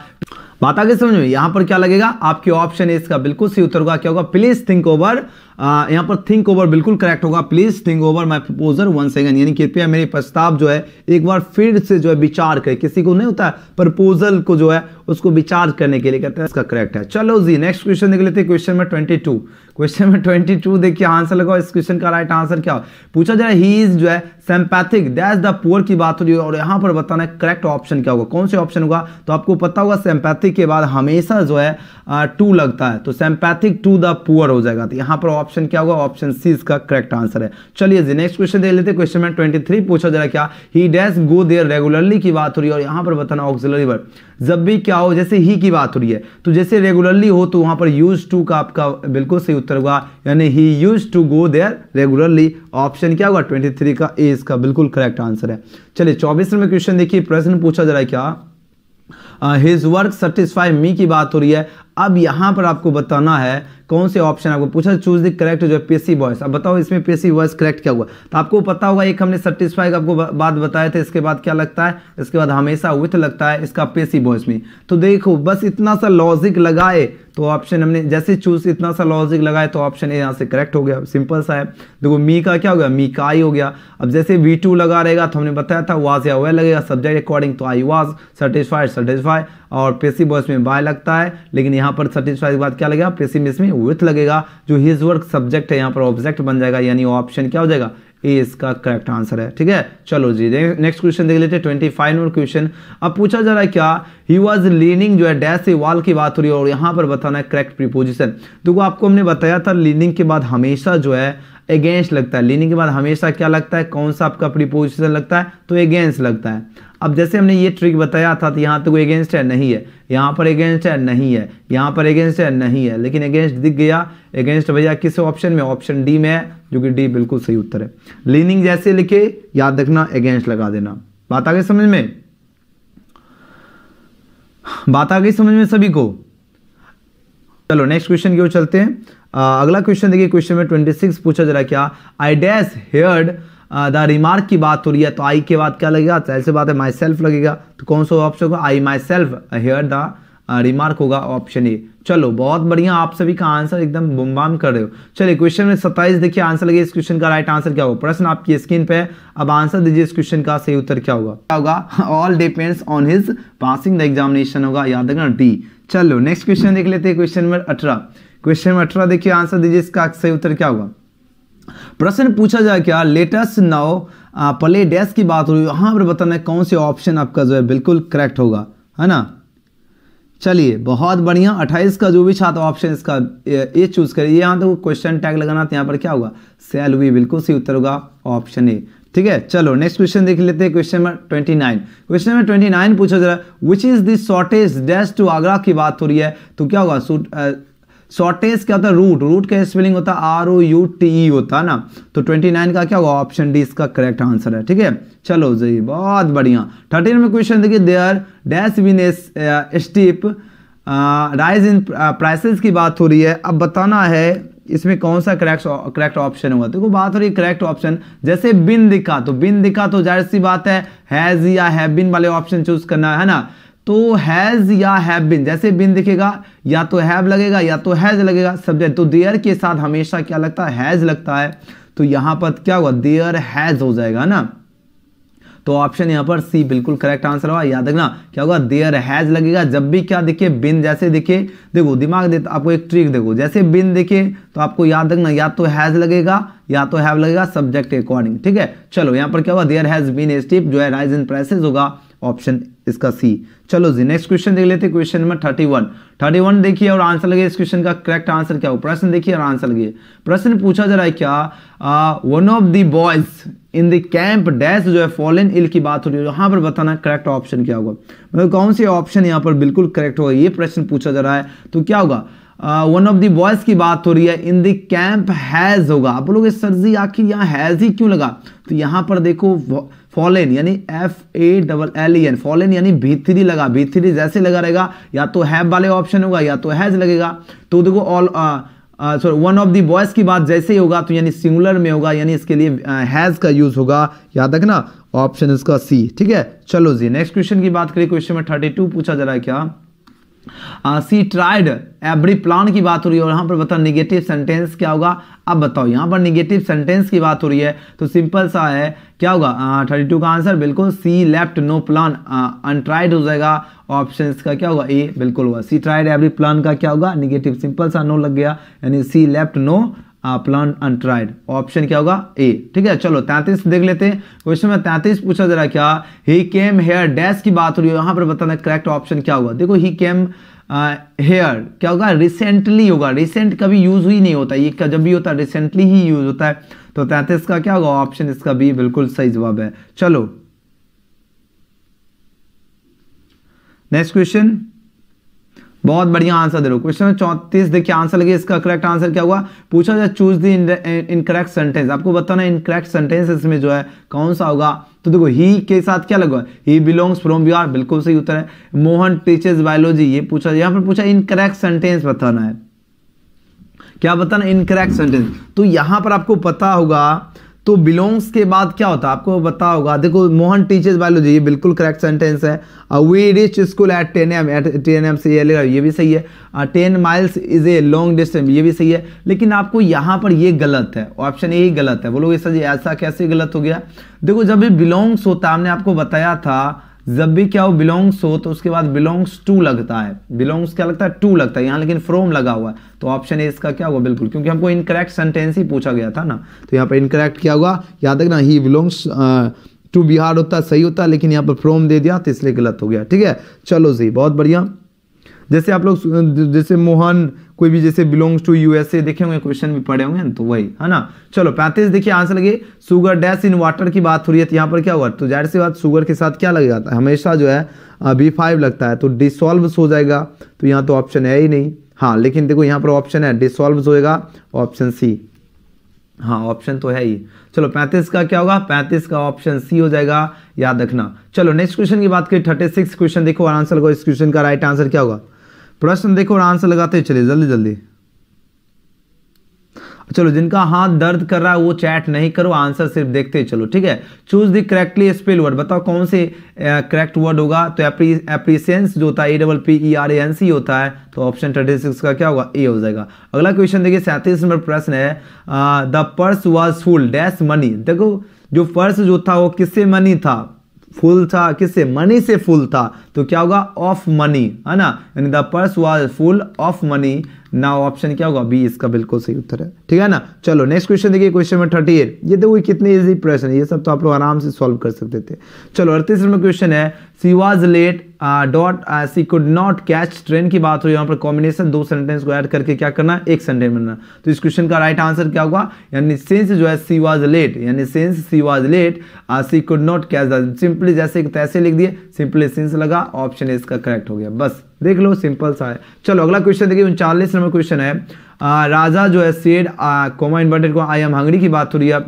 बात आगे समझ में यहां पर क्या लगेगा आपके ऑप्शन इसका बिल्कुल सही उत्तर होगा क्या होगा प्लीज थिंक ओवर यहां पर थिंक ओवर बिल्कुल करेक्ट होगा please think over my proposal one second यानी कृपया मेरे प्रस्ताव जो है एक बार फिर से जो है विचार करें किसी को नहीं होता प्रपोजल को जो है उसको विचार करने के लिए कहते हैं इसका करेक्ट है चलो जी नेक्स्ट क्वेश्चन देख लेते हैं क्वेश्चन में ट्वेंटी टू क्वेश्चन में ट्वेंटी टू देखिए आंसर लगाओ इस क्वेश्चन का राइट आंसर क्या हो पूछा जा रहा है ही इज जो है सेम्पैथिक दैट द पुअर की बात हो रही है और यहाँ पर बताना है करेक्ट ऑप्शन क्या होगा कौन से ऑप्शन होगा तो आपको पता होगा सेम्पैथिक के बाद हमेशा जो है टू लगता है तो सेम्पैथिक टू द पुअर हो जाएगा तो यहाँ पर ऑप्शन क्या होगा ऑप्शन सी इसका करेक्ट आंसर है चलिए जी नेक्स्ट क्वेश्चन देख लेते क्वेश्चन में ट्वेंटी थ्री पूछा जा रहा क्या he dash go there regularly की बात हो रही है और यहाँ पर बताना ऑक्सिलरी वर्ब जब भी क्या हो जैसे ही की बात हो रही है तो जैसे रेगुलरली हो तो वहाँ पर यूज टू का आपका बिल्कुल सही उत्तर होगा यानी he use to go there regularly option क्या होगा ट्वेंटी का ए इसका बिल्कुल करेक्ट आंसर है चलिए चौबीस नंबर क्वेश्चन देखिए प्रश्न पूछा जा रहा है क्या हिज वर्क सेटिस्फाई मी की बात हो रही है अब यहां पर आपको बताना है कौन से ऑप्शन आपको पूछा चूज द करेक्ट जो है पीसी बॉयस अब बताओ इसमें पीसी बॉयस करेक्ट क्या हुआ तो आपको पता होगा एक हमने सर्टिस्फाइड आपको बात बताया था इसके बाद क्या लगता है इसके बाद हमेशा विथ लगता है इसका पीसी बॉयस में तो देखो बस इतना सा लॉजिक लगाए तो ऑप्शन हमने जैसे चूज इतना सा लॉजिक लगाए तो ऑप्शन ए यहाँ से करेक्ट हो गया सिंपल सा है देखो मी का क्या हो गया मी का आई हो गया अब जैसे वी टू लगा रहेगा तो हमने बताया था वाज या वे लगेगा सब्जेक्ट अकॉर्डिंग तो आई वाज सर्टिस्फाइड सर्टिस्फाइड और पेसी बॉयस में बाय लगता है लेकिन यहाँ पर सर्टिस्फाइड के बाद क्या लगेगा पेसी में इसमें विथ लगेगा जो हिज वर्क सब्जेक्ट है यहाँ पर ऑब्जेक्ट बन जाएगा यानी ऑप्शन क्या हो जाएगा ए इसका करेक्ट आंसर है ठीक है चलो जी नेक्स्ट क्वेश्चन देख लेते ट्वेंटी फाइव नंबर क्वेश्चन अब पूछा जा रहा है क्या ही वॉज लीनिंग जो है डैश से वाल की बात हो रही है और यहां पर बताना है करेक्ट प्रीपोजिशन देखो आपको हमने बताया था लीनिंग के बाद हमेशा जो है अगेंस्ट लगता है लेने के बाद हमेशा क्या लगता है कौन सा आपका प्रीपोजिशन लगता है तो अगेंस्ट लगता है अब जैसे हमने ये ट्रिक बताया था तो यहाँ तो कोई अगेंस्ट है नहीं है यहाँ पर अगेंस्ट है नहीं है यहाँ पर अगेंस्ट है नहीं है लेकिन अगेंस्ट दिख गया अगेंस्ट भैया किस ऑप्शन में ऑप्शन डी में है जो कि डी बिल्कुल सही उत्तर है लीनिंग जैसे लिखे याद रखना अगेंस्ट लगा देना बात आ गई समझ में बात आ गई समझ में सभी को चलो नेक्स्ट क्वेश्चन की ओर चलते हैं आ, अगला क्वेश्चन देखिए क्वेश्चन में ट्वेंटी सिक्स पूछा जरा क्या I dash heard the remark की बात हो रही है तो आई के बाद क्या लगेगा जाहिर तो बात है माई सेल्फ लगेगा तो कौन सा ऑप्शन होगा I myself hear the remark होगा ऑप्शन ए चलो बहुत बढ़िया आप सभी का आंसर एकदम बुमबाम कर रहे हो चलिए क्वेश्चन में सत्ताईस देखिए आंसर लगे इस क्वेश्चन का राइट आंसर क्या होगा प्रश्न आपकी स्क्रीन पे है अब आंसर दीजिए इस क्वेश्चन का सही उत्तर क्या होगा क्या होगा all depends on his passing the examination होगा याद रखना डी चलो नेक्स्ट क्वेश्चन देख लेते हैं क्वेश्चन नंबर अठारह क्वेश्चन नंबर अठारह देखिए आंसर दीजिए इसका सही उत्तर क्या होगा प्रश्न पूछा जाए क्या लेटेस्ट नाउ प्ले डेस्क की बात हो रही है यहाँ पर बताना है कौन से ऑप्शन आपका जो है बिल्कुल करेक्ट होगा है ना चलिए बहुत बढ़िया 28 का जो भी छात्र ऑप्शन इसका ए चूज करिए यहां तो क्वेश्चन टैग लगाना तो यहां पर क्या होगा सेल हुई बिल्कुल सही उत्तर होगा ऑप्शन ए ठीक है चलो नेक्स्ट क्वेश्चन देख लेते हैं question number twenty nine question number twenty nine पूछा जरा which is this shortage dash to Agra की बात हो रही है तो क्या होगा शॉर्टेज uh, क्या होता है रूट रूट का स्पेलिंग होता है R O U T E होता है ना तो 29 का क्या होगा ऑप्शन डी इसका करेक्ट आंसर है ठीक है चलो जी बहुत बढ़िया थर्टीन में क्वेश्चन देखिए there dash been steep rise in prices की बात हो रही है अब बताना है इसमें कौन सा करेक्ट करेक्ट ऑप्शन होगा देखो बात हो रही करेक्ट ऑप्शन जैसे बिन दिखा तो बिन दिखा तो जाहिर सी बात है हैज या हैव बिन वाले ऑप्शन चूज करना है ना तो हैज या हैव बिन जैसे बिन दिखेगा या तो हैव लगेगा या तो हैज लगेगा सब्जेक्ट तो देयर के साथ हमेशा क्या लगता है हैज लगता है तो यहां पर क्या हुआ देयर हैज हो जाएगा ना तो ऑप्शन यहां पर सी बिल्कुल करेक्ट आंसर होगा याद रखना क्या होगा देयर हैज लगेगा जब भी क्या देखिए बिन जैसे देखिए देखो दिमाग देता आपको एक ट्रिक देखो जैसे बिन देखिए तो आपको याद रखना या तो हैज लगेगा या तो हैव लगेगा सब्जेक्ट अकॉर्डिंग ठीक है चलो यहां पर क्या होगा there has been a steep जो है राइज इन प्राइसेज होगा ऑप्शन इसका सी चलो जी नेक्स्ट क्वेश्चन देख लेते question number thirty one thirty one देखिए और आंसर लगे इस क्वेश्चन का करेक्ट आंसर क्या हो प्रश्न देखिए और आंसर लगे प्रश्न पूछा जा रहा है क्या one of the boys in the camp dash जो है फॉलन इल की बात हो रही है यहां पर बताना करेक्ट ऑप्शन क्या होगा मतलब कौन सी ऑप्शन यहाँ पर बिल्कुल करेक्ट होगा ये प्रश्न पूछा जा रहा है तो क्या होगा वन ऑफ दी बॉयज की बात हो रही है इन द कैंप हैज होगा आप लोग सर जी आखिर यहाँ हैज ही क्यों लगा तो यहाँ पर देखो फॉलेन यानी F A double L N fallen यानी बी थ्री लगा बी थ्री जैसे लगा रहेगा या तो हैव वाले ऑप्शन होगा या तो हैज लगेगा तो देखो all sorry one of the boys की बात जैसे ही होगा तो यानी सिंगुलर में होगा यानी इसके लिए हैज uh, का यूज होगा याद रखना ऑप्शन इसका सी ठीक है चलो जी नेक्स्ट क्वेश्चन की बात करें क्वेश्चन में थर्टी टू पूछा जा रहा है क्या सी ट्राइड एवरी प्लान की बात हो रही है और यहाँ पर बताओ निगेटिव सेंटेंस क्या होगा अब बताओ यहाँ पर निगेटिव सेंटेंस की बात हो रही है तो सिंपल सा है क्या होगा थर्टी uh, टू का आंसर बिल्कुल she left no plan untried हो जाएगा ऑप्शन का क्या होगा ए बिल्कुल होगा सी ट्राइड एवरी प्लान का क्या होगा निगेटिव सिंपल सा नो लग गया यानी she left no plan untried option क्या होगा ए ठीक है चलो तैंतीस देख लेते हैं क्वेश्चन में तैंतीस पूछा जरा क्या ही केम हेयर डैश की बात हो रही है यहां पर बताना करेक्ट ऑप्शन क्या होगा देखो ही केम हेयर क्या होगा रिसेंटली होगा रिसेंट कभी यूज ही नहीं होता ये जब भी होता है रिसेंटली ही यूज होता है तो तैतीस का क्या होगा ऑप्शन इसका भी बिल्कुल सही जवाब है चलो नेक्स्ट क्वेश्चन बहुत बढ़िया आंसर दे रहे हो क्वेश्चन में चौंतीस देखिए आंसर लगे इसका करेक्ट आंसर क्या हुआ पूछा जाए चूज दी इनकरेक्ट सेंटेंस आपको बताना इनकरेक्ट सेंटेंस इसमें जो है कौन सा होगा तो देखो ही के साथ क्या लगा ही बिलोंग्स फ्रॉम बिहार बिल्कुल सही उत्तर है मोहन टीचर्स बायोलॉजी ये पूछा यहाँ पर पूछा इनकरेक्ट सेंटेंस बताना है क्या बताना इनकरेक्ट सेंटेंस तो यहां पर आपको पता होगा तो बिलोंग्स के बाद क्या होता है आपको बता होगा देखो मोहन टीचर्स बायोलॉजी ये बिल्कुल करेक्ट सेंटेंस है we reach school at ten M at ten M से ये ये भी सही है ten miles is a long distance ये भी सही है लेकिन आपको यहाँ पर ये गलत है ऑप्शन ए ही गलत है बोलो ये सर ऐसा कैसे गलत हो गया देखो जब ये बिलोंग्स होता हमने आपको बताया था जब भी क्या हो बिलोंग्स हो तो उसके बाद बिलोंग्स टू लगता है बिलोंग्स क्या लगता है टू लगता है यहाँ लेकिन फ्रोम लगा हुआ है तो ऑप्शन ए इसका क्या होगा बिल्कुल क्योंकि हमको इनकरेक्ट सेंटेंस ही पूछा गया था ना तो यहाँ पर इनकरेक्ट क्या होगा याद रखना ही बिलोंग्स टू बिहार होता सही होता लेकिन यहाँ पर फ्रोम दे दिया तो इसलिए गलत हो गया ठीक है चलो जी बहुत बढ़िया जैसे आप लोग जैसे मोहन कोई भी जैसे बिलोंग्स टू यूएसए देखे होंगे क्वेश्चन भी पढ़े होंगे तो वही है ना चलो पैंतीस देखिए आंसर लगे सुगर डैश इन वाटर की बात हो रही है तो यहाँ पर क्या हुआ तो जाहिर सी बात सुगर के साथ क्या लग जाता है हमेशा जो है बी फाइव लगता है तो डिसॉल्व हो जाएगा तो यहाँ तो ऑप्शन है ही नहीं हाँ लेकिन देखो यहाँ पर ऑप्शन है डिसॉल्व होएगा ऑप्शन सी हाँ ऑप्शन तो है ही चलो पैंतीस का क्या होगा पैंतीस का ऑप्शन सी हो जाएगा याद रखना चलो नेक्स्ट क्वेश्चन की बात करें थर्टी सिक्स क्वेश्चन देखो आंसर को इस क्वेश्चन का राइट आंसर क्या होगा प्रश्न देखो और आंसर लगाते चलिए जल्दी जल्दी चलो जिनका हाथ दर्द कर रहा है वो चैट नहीं करो आंसर सिर्फ देखते चलो ठीक है choose the correctly spell word बताओ कौन से करेक्ट वर्ड होगा तो एप्रीसेंस जो होता है A double P E R N C होता है तो ऑप्शन थर्टी सिक्स का क्या होगा ए हो जाएगा अगला क्वेश्चन देखिए सैंतीस नंबर प्रश्न है the purse was full dash money देखो जो पर्स जो था वो किससे मनी था फुल था किससे मनी से फुल था तो क्या होगा ऑफ मनी है ना यानी the purse was full of money now option क्या होगा बी इसका बिल्कुल सही उत्तर है ठीक है ना चलो नेक्स्ट क्वेश्चन देखिए क्वेश्चन नंबर थर्टी एट ये देखो कितने इजी प्रश्न है ये सब तो आप लोग आराम से सॉल्व कर सकते थे चलो अड़तीस नंबर क्वेश्चन है she was late dot she could not catch train की बात हो यहाँ पर कॉम्बिनेशन दो सेंटेंस को ऐड करके क्या करना एक सेंटेंस बनना तो इस क्वेश्चन का राइट आंसर क्या होगा यानी सेंस जो है सी वॉज लेट यानी sense she was late she could not catch simply जैसे तैसे लिख दिए सिंपली सेंस लगा ऑप्शन इसका करेक्ट हो गया बस देख लो सिंपल सा है चलो अगला क्वेश्चन देखिए उनचालीस नंबर क्वेश्चन है आ, राजा जो है सेड कोमा इन्वर्टेड को आई एम हंगरी की बात हो रही है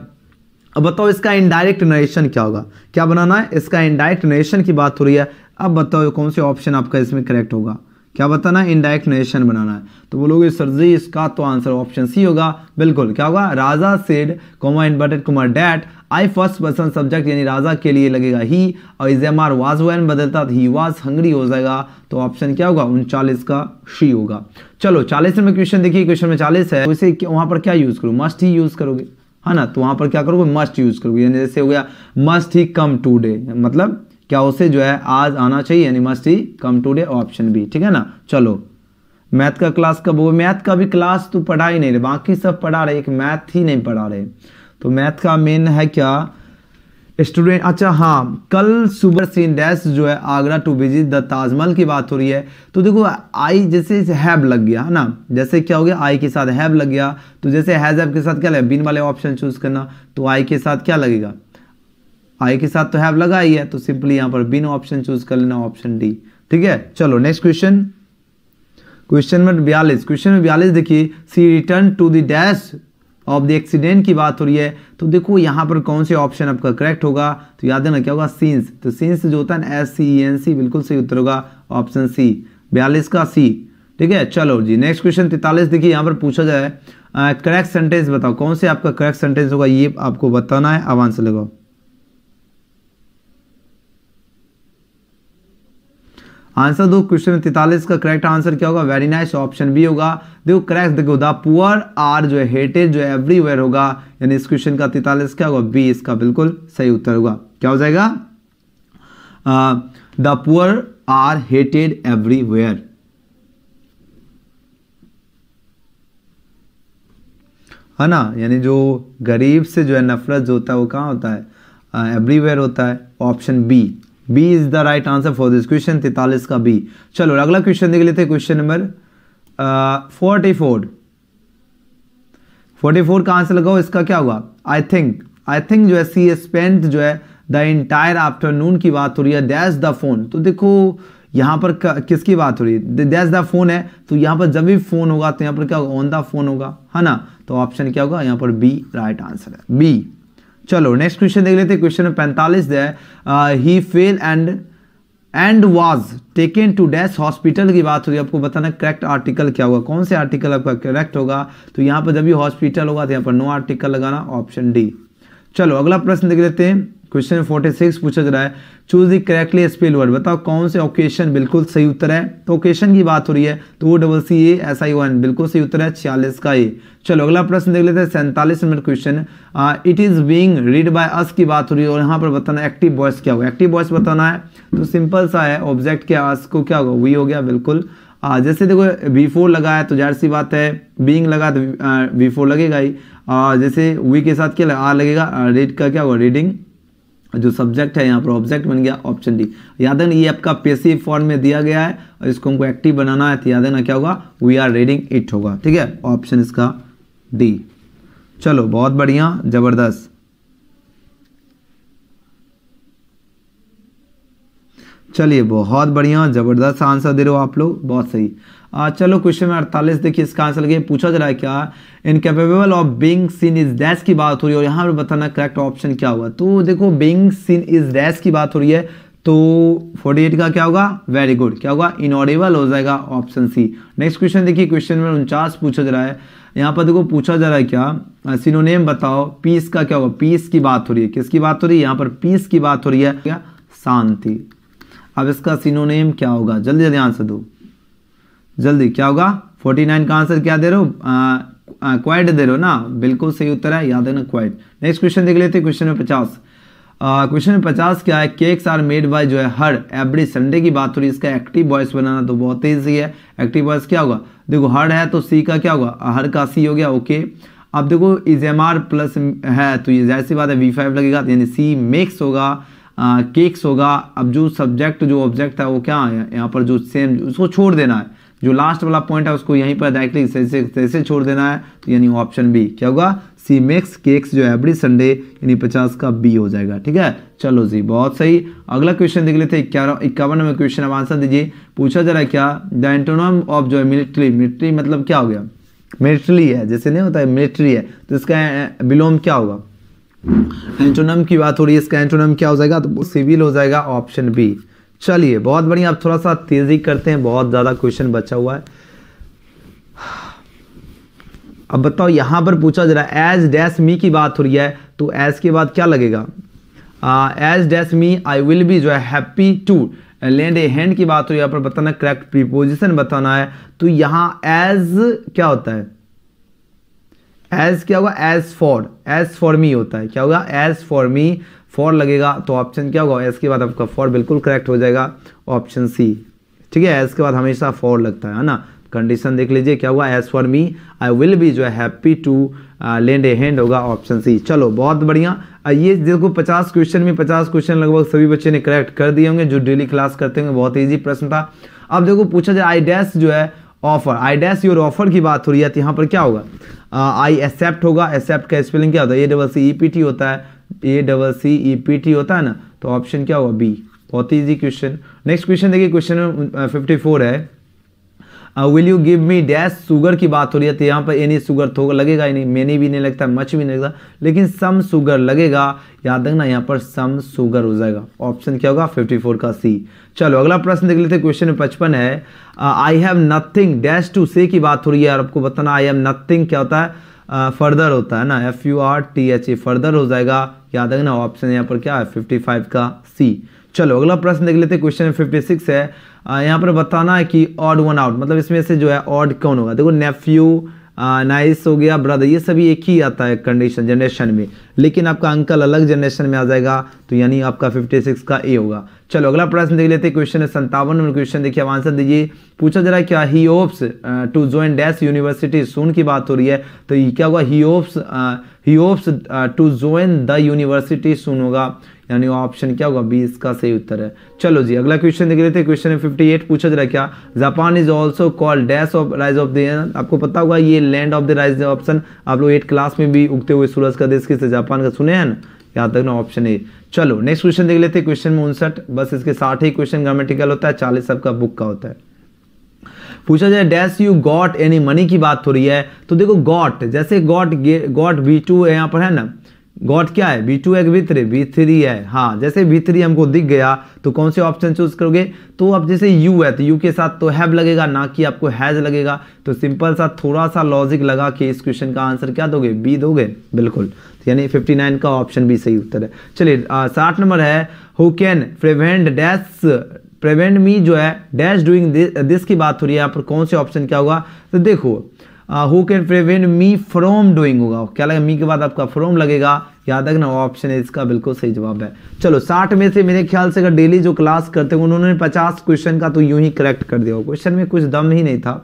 अब बताओ इसका इनडायरेक्ट नरेशन क्या होगा क्या बनाना है इसका इनडायरेक्ट नरेशन की बात हो रही है अब बताओ कौन से ऑप्शन आपका इसमें करेक्ट होगा क्या बताना है इनडायरेक्ट नरेशन बनाना है तो बोलोगे सर जी इसका तो आंसर ऑप्शन सी होगा बिल्कुल क्या होगा Raja said comma inverted comma that I first person subject यानी राजा के लिए लगेगा ही और is am are was were बदलता तो ही वाज हंगरी हो जाएगा तो ऑप्शन क्या होगा उनचालीस का शी होगा चलो चालीस में क्वेश्चन देखिए क्वेश्चन में चालीस है उसे तो वहां पर क्या यूज़ करूँ मस्ट ही यूज़ करोगे है ना तो वहां पर क्या करोगे मस्ट यूज़ करोगे यानी जैसे हो गया must he come today मतलब क्या उसे जो है आज आना चाहिए यानी must he come today option B ठीक है ना चलो मैथ का क्लास कब हो मैथ का भी क्लास तो पढ़ा ही नहीं रहे बाकी सब पढ़ा रहे एक मैथ ही नहीं पढ़ा रहे तो मैथ का मेन है क्या स्टूडेंट अच्छा हाँ कल सुबह डैश जो है Agra to visit the Taj Mahal की बात हो रही है तो देखो आई जैसे हैब लग गया है ना जैसे क्या हो गया आई के साथ हैब लग गया तो जैसे हैज हैव के साथ क्या लगे बिन वाले ऑप्शन चूज करना तो आई के साथ क्या लगेगा आई के साथ तो हैब लगा ही है तो सिंपली यहाँ पर बिन ऑप्शन चूज कर लेना ऑप्शन डी ठीक है चलो नेक्स्ट क्वेश्चन क्वेश्चन नंबर बयालीस क्वेश्चन नंबर बयालीस देखिए she return to the dash of the accident की बात हो रही है तो देखो यहाँ पर कौन से ऑप्शन आपका करेक्ट होगा तो याद ना क्या होगा सीन्स तो सीन्स जो होता है ना एस सी एन सी बिल्कुल सही उत्तर होगा ऑप्शन सी बयालीस का सी ठीक है चलो जी नेक्स्ट क्वेश्चन तैतालीस देखिए यहाँ पर पूछा जाए करेक्ट सेंटेंस बताओ कौन से आपका करेक्ट सेंटेंस होगा ये आपको बताना है अब आंसर लगाओ आंसर दो क्वेश्चन तैतालीस का करेक्ट आंसर क्या होगा वेरी नाइस ऑप्शन बी होगा देखो करेक्ट देखो द पुअर आर जो है हेटेड जो एवरीवेयर होगा यानी इस क्वेश्चन का तैतालीस क्या होगा बी इसका बिल्कुल सही उत्तर होगा क्या हो जाएगा the poor are hated everywhere है ना यानी जो गरीब से जो है नफरत जो होता है वो कहाँ होता है एवरीवेयर होता है option B B is the right answer for this question तैतालीस का बी चलो अगला क्वेश्चन देख लेते question number forty four forty four का आंसर लगाओ इसका क्या हुआ आई थिंक आई थिंक जो है सी स्पेंट जो है द इंटायर आफ्टरनून की बात हो रही है दैस द फोन तो देखो यहां पर किसकी बात हो रही है दैस द फोन है तो यहां पर जब भी फोन होगा तो यहां पर क्या होगा ऑन द फोन होगा है ना तो ऑप्शन क्या होगा यहां पर बी राइट आंसर है बी चलो नेक्स्ट क्वेश्चन देख लेते क्वेश्चन नंबर पैंतालीस he fell and and was taken to dash hospital की बात हो रही है आपको बताना करेक्ट आर्टिकल क्या होगा कौन से आर्टिकल आपका करेक्ट होगा तो यहाँ पर जब भी हॉस्पिटल होगा तो यहाँ पर नो आर्टिकल लगाना ऑप्शन डी चलो अगला प्रश्न देख लेते हैं क्वेश्चन 46 पूछा जा रहा है choose the correctly spell word बताओ कौन से ओकेशन बिल्कुल सही उत्तर है तो ओकेशन की बात हो रही है तो वो double C A S I one बिल्कुल सही उत्तर है छियालीस का ए चलो अगला प्रश्न देख लेते हैं सैंतालीस नंबर question it is being read by us की बात हो रही है और यहाँ पर बताना एक्टिव वॉइस क्या होगा एक्टिव बॉयस बताना है तो सिंपल सा है ऑब्जेक्ट क्या अस को क्या होगा वी हो गया बिल्कुल आ, जैसे देखो वी फोर लगा है तो जाहिर सी बात है बींग लगा तो वी फोर लगेगा ही जैसे वी के साथ क्या लगा आ लगेगा रीड का क्या होगा रीडिंग जो सब्जेक्ट है यहाँ पर ऑब्जेक्ट बन गया ऑप्शन डी याद है ना ये आपका पेसिव फॉर्म में दिया गया है और इसको हमको एक्टिव बनाना है तो याद है ना क्या होगा वी आर रीडिंग इट होगा ठीक है ऑप्शन इसका डी चलो बहुत बढ़िया जबरदस्त चलिए बहुत बढ़िया जबरदस्त आंसर दे रहे हो आप लोग बहुत सही चलो क्वेश्चन में अड़तालीस देखिए इसका आंसर लगे पूछा जा रहा है क्या incapable of being seen is dash की बात हो रही है और यहाँ पर बताना करेक्ट ऑप्शन क्या हुआ तो देखो बिंग सीन इज डैश की बात हो रही है तो 48 का क्या होगा वेरी गुड क्या होगा इनऑडेबल हो जाएगा ऑप्शन सी नेक्स्ट क्वेश्चन देखिए क्वेश्चन नंबर उनचास पूछा जा रहा है यहाँ पर देखो पूछा जा रहा है क्या सिनोनेम बताओ पीस का क्या होगा पीस की बात हो रही है किसकी बात हो रही है यहाँ पर पीस की बात हो रही है क्या शांति अब इसका सिनोनेम क्या होगा जल्दी जल्दी आंसर दो जल्दी क्या होगा 49 का आंसर क्या दे रहे हो क्वाइट दे रहे हो ना बिल्कुल सही उत्तर है याद है ना क्वाइट नेक्स्ट क्वेश्चन देख लेते हैं क्वेश्चन नंबर पचास क्वेश्चन नंबर पचास क्या है केक्स आर मेड बाय जो है हर एवरी संडे की बात हो रही है इसका एक्टिव बॉयस बनाना तो बहुत ईजी है एक्टिव वॉइस क्या होगा देखो हर है तो सी का क्या होगा हर का सी हो गया ओके अब देखो इज एम आर प्लस है तो ये जाहिर सी बात है वी फाइव लगेगा यानी सी मेक्स होगा केक्स होगा अब जो सब्जेक्ट जो ऑब्जेक्ट है वो क्या है यहाँ पर जो सेम उसको छोड़ देना है जो लास्ट वाला पॉइंट है उसको यहीं पर डायरेक्टली जैसे छोड़ देना है तो यानी ऑप्शन बी क्या होगा सी मेक्स केक्स जो एवरी संडे यानी पचास का बी हो जाएगा ठीक है चलो जी बहुत सही अगला क्वेश्चन देख लेते इक्यावन नंबर क्वेश्चन अब आंसर दीजिए पूछा जा रहा है क्या द एंटोनम ऑफ जो है मिलिट्री मिलिट्री मतलब क्या हो गया मिलिट्री है जैसे नहीं होता है मिलिट्री है तो इसका बिलोम क्या होगा एंटोनम की बात हो रही है इसका एंटोनम क्या हो जाएगा तो सिविल हो जाएगा ऑप्शन बी चलिए बहुत बढ़िया आप थोड़ा सा तेज़ी करते हैं बहुत ज़्यादा क्वेश्चन बचा हुआ है अब बताओ यहां पर पूछा जा रहा है एज डैश मी की बात हो रही है तो एज के बाद क्या लगेगा as dash me I will be जो है happy to lend a hand की बात हो यहाँ पर बताना करेक्ट प्रीपोजिशन बताना है तो यहां एज क्या होता है एज क्या होगा as for as for me होता है क्या होगा एज फॉर मी फॉर लगेगा तो ऑप्शन क्या होगा एस के बाद आपका फॉर बिल्कुल करेक्ट हो जाएगा ऑप्शन सी ठीक है एस के बाद हमेशा फॉर लगता है ना कंडीशन देख लीजिए क्या हुआ as for me I will be जो है happy to lend a hand होगा ऑप्शन सी चलो बहुत बढ़िया ये देखो पचास क्वेश्चन में पचास क्वेश्चन लगभग सभी बच्चे ने करेक्ट कर दिए होंगे जो डेली क्लास करते होंगे बहुत ईजी प्रश्न था अब देखो पूछा जाए आई डैश जो है offer I dash your offer की बात हो रही है तो यहाँ पर क्या होगा आई एक्सेप्ट होगा एक्सेप्ट का स्पेलिंग क्या होता है A double C E P T होता है A double C E P T होता है ना तो ऑप्शन क्या होगा बी बहुत ही ईजी क्वेश्चन नेक्स्ट क्वेश्चन देखिए क्वेश्चन फिफ्टी फोर है will you give me dash sugar की बात हो रही है तो यहाँ पर एनी सुगर तो लगेगा ही नहीं मैनी भी नहीं लगता मच भी नहीं लगता लेकिन सम सुगर लगेगा याद रखना यहाँ पर सम सुगर हो जाएगा ऑप्शन क्या होगा 54 का सी चलो अगला प्रश्न देख लेते हैं क्वेश्चन पचपन है I have nothing dash to say की बात हो रही है आपको बताना आई हैव नथिंग क्या होता है फर्दर होता है ना F U R T H A further हो जाएगा याद रखना ऑप्शन यहाँ पर क्या है फिफ्टी फाइव का सी चलो अगला प्रश्न देख लेते हैं क्वेश्चन फिफ्टी सिक्स है यहाँ पर बताना है कि ऑड वन आउट मतलब इसमें से जो है ऑड कौन होगा देखो नेफ्यू नाइस हो गया ब्रदर ये सभी एक ही आता है कंडीशन जनरेशन में लेकिन आपका अंकल अलग जनरेशन में आ जाएगा तो यानी आपका 56 का ए होगा चलो अगला प्रश्न देख लेते क्वेश्चन है संतावन नंबर क्वेश्चन देखिए आप आंसर दीजिए पूछा जा रहा है क्या he hopes to join dash university soon की बात हो रही है तो क्या होगा he hopes he to join the university soon होगा यानी ऑप्शन क्या होगा बी इसका सही उत्तर है चलो जी अगला क्वेश्चन देख लेते हैं क्वेश्चन फिफ्टी एट पूछा जरा क्या Japan is also called dash of rise of the आपको पता होगा ये land of the rise option आप लोग एट क्लास में भी उगते हुए सूरज का देश किस जापान का सुने हैं यहाँ तक ना ऑप्शन ए चलो नेक्स्ट क्वेश्चन देख लेते हैं क्वेश्चन में उनसठ बस इसके साठ ही क्वेश्चन ग्रामेटिकल होता है चालीस सबका बुक का होता है पूछा जाए dash you got any money की बात हो रही है तो देखो गॉट जैसे गॉट गॉट वी टू यहाँ पर है ना गॉट क्या है बी टू है बी थ्री बी थ्री है हाँ जैसे बी थ्री हमको दिख गया तो कौन से ऑप्शन चूज करोगे तो अब जैसे यू है तो यू के साथ तो हैव लगेगा ना कि आपको हैज लगेगा तो सिंपल सा थोड़ा सा लॉजिक लगा कि इस क्वेश्चन का आंसर क्या दोगे बी दोगे बिल्कुल तो यानी यानी 59 का ऑप्शन भी सही उत्तर है चलिए साठ नंबर है who can prevent dash prevent me जो है डैश डूइंग दिस की बात हो रही है यहाँ पर कौन से ऑप्शन क्या होगा तो देखो who can prevent me from doing होगा क्या लगेगा मी के बाद आपका फ्रॉम लगेगा याद रखना ऑप्शन है इसका बिल्कुल सही जवाब है चलो साठ में से मेरे ख्याल से अगर डेली जो क्लास करते हुए उन्होंने पचास क्वेश्चन का तो यूं ही करेक्ट कर दिया क्वेश्चन में कुछ दम ही नहीं था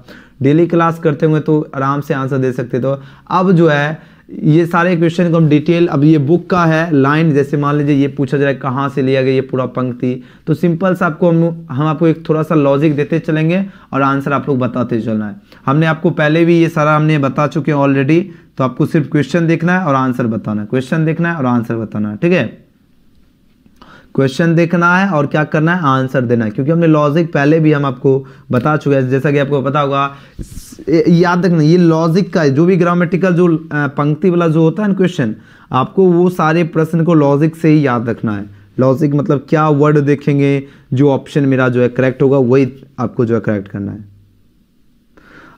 डेली क्लास करते हुए तो आराम से आंसर दे सकते तो अब जो है ये सारे क्वेश्चन को हम डिटेल अब ये बुक का है लाइन जैसे मान लीजिए ये पूछा जाए कहाँ से लिया गया ये पूरा पंक्ति तो सिंपल सा आपको हम हम आपको एक थोड़ा सा लॉजिक देते चलेंगे और आंसर आप लोग बताते चलना है हमने आपको पहले भी ये सारा हमने बता चुके हैं ऑलरेडी तो आपको सिर्फ क्वेश्चन देखना है और आंसर बताना है क्वेश्चन देखना है और आंसर बताना है ठीक है क्वेश्चन देखना है और क्या करना है आंसर देना है क्योंकि हमने लॉजिक पहले भी हम आपको बता चुके हैं जैसा कि आपको पता होगा याद रखना ये लॉजिक का जो भी ग्रामेटिकल जो पंक्ति वाला जो होता है ना क्वेश्चन आपको वो सारे प्रश्न को लॉजिक से ही याद रखना है लॉजिक मतलब क्या वर्ड देखेंगे जो ऑप्शन मेरा जो है करेक्ट होगा वही आपको जो है करेक्ट करना है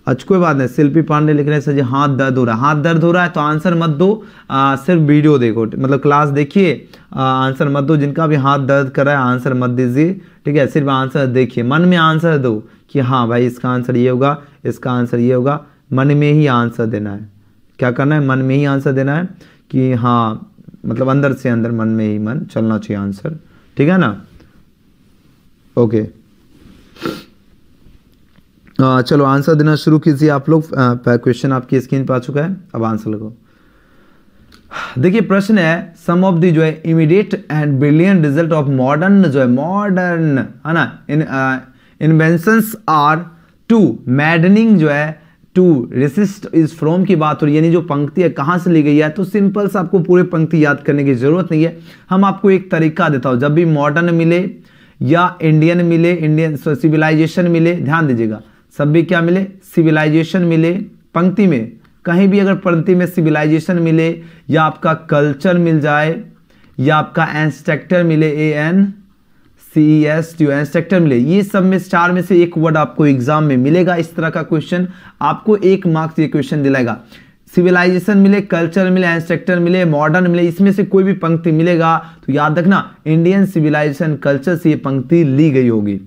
अच्छा कोई बात नहीं शिल्पी पांडे लिख रहे हैं सर जी हाथ दर्द हो रहा है हाथ दर्द हो रहा है तो आंसर मत दो आ, सिर्फ वीडियो देखो मतलब क्लास देखिए आंसर मत दो जिनका भी हाथ दर्द कर रहा है आंसर मत दीजिए ठीक है सिर्फ आंसर देखिए मन में आंसर दो कि हाँ भाई इसका आंसर ये होगा इसका आंसर ये होगा मन में ही आंसर देना है क्या करना है मन में ही आंसर देना है कि हाँ मतलब अंदर से अंदर मन में ही मन चलना चाहिए आंसर ठीक है ना ओके okay. चलो आंसर देना शुरू कीजिए आप लोग क्वेश्चन आपकी स्क्रीन पर आ चुका है अब आंसर लगाओ देखिए प्रश्न है सम ऑफ दी जो है immediate and brilliant result of modern जो है मॉडर्न है ना in inventions are too maddening जो है टू रिसिस्ट इज फ्रॉम की बात हो रही है यानी जो पंक्ति है कहाँ से ली गई है तो सिंपल से आपको पूरे पंक्ति याद करने की जरूरत नहीं है हम आपको एक तरीका देता हूँ जब भी मॉडर्न मिले या इंडियन मिले इंडियन सिविलाइजेशन मिले ध्यान दीजिएगा सभ्य क्या मिले सिविलाइजेशन मिले पंक्ति में कहीं भी अगर पंक्ति में सिविलाइजेशन मिले या आपका कल्चर मिल जाए या आपका एंस्ट्रक्टर मिले A N C E S to instructor मिले ये सब में चार में से एक वर्ड आपको एग्जाम में मिलेगा इस तरह का क्वेश्चन आपको एक मार्क्स ये क्वेश्चन दिलाएगा सिविलाइजेशन मिले कल्चर मिले एंस्ट्रक्टर मिले मॉडर्न मिले इसमें से कोई भी पंक्ति मिलेगा तो याद रखना इंडियन सिविलाइजेशन कल्चर से ये पंक्ति ली गई होगी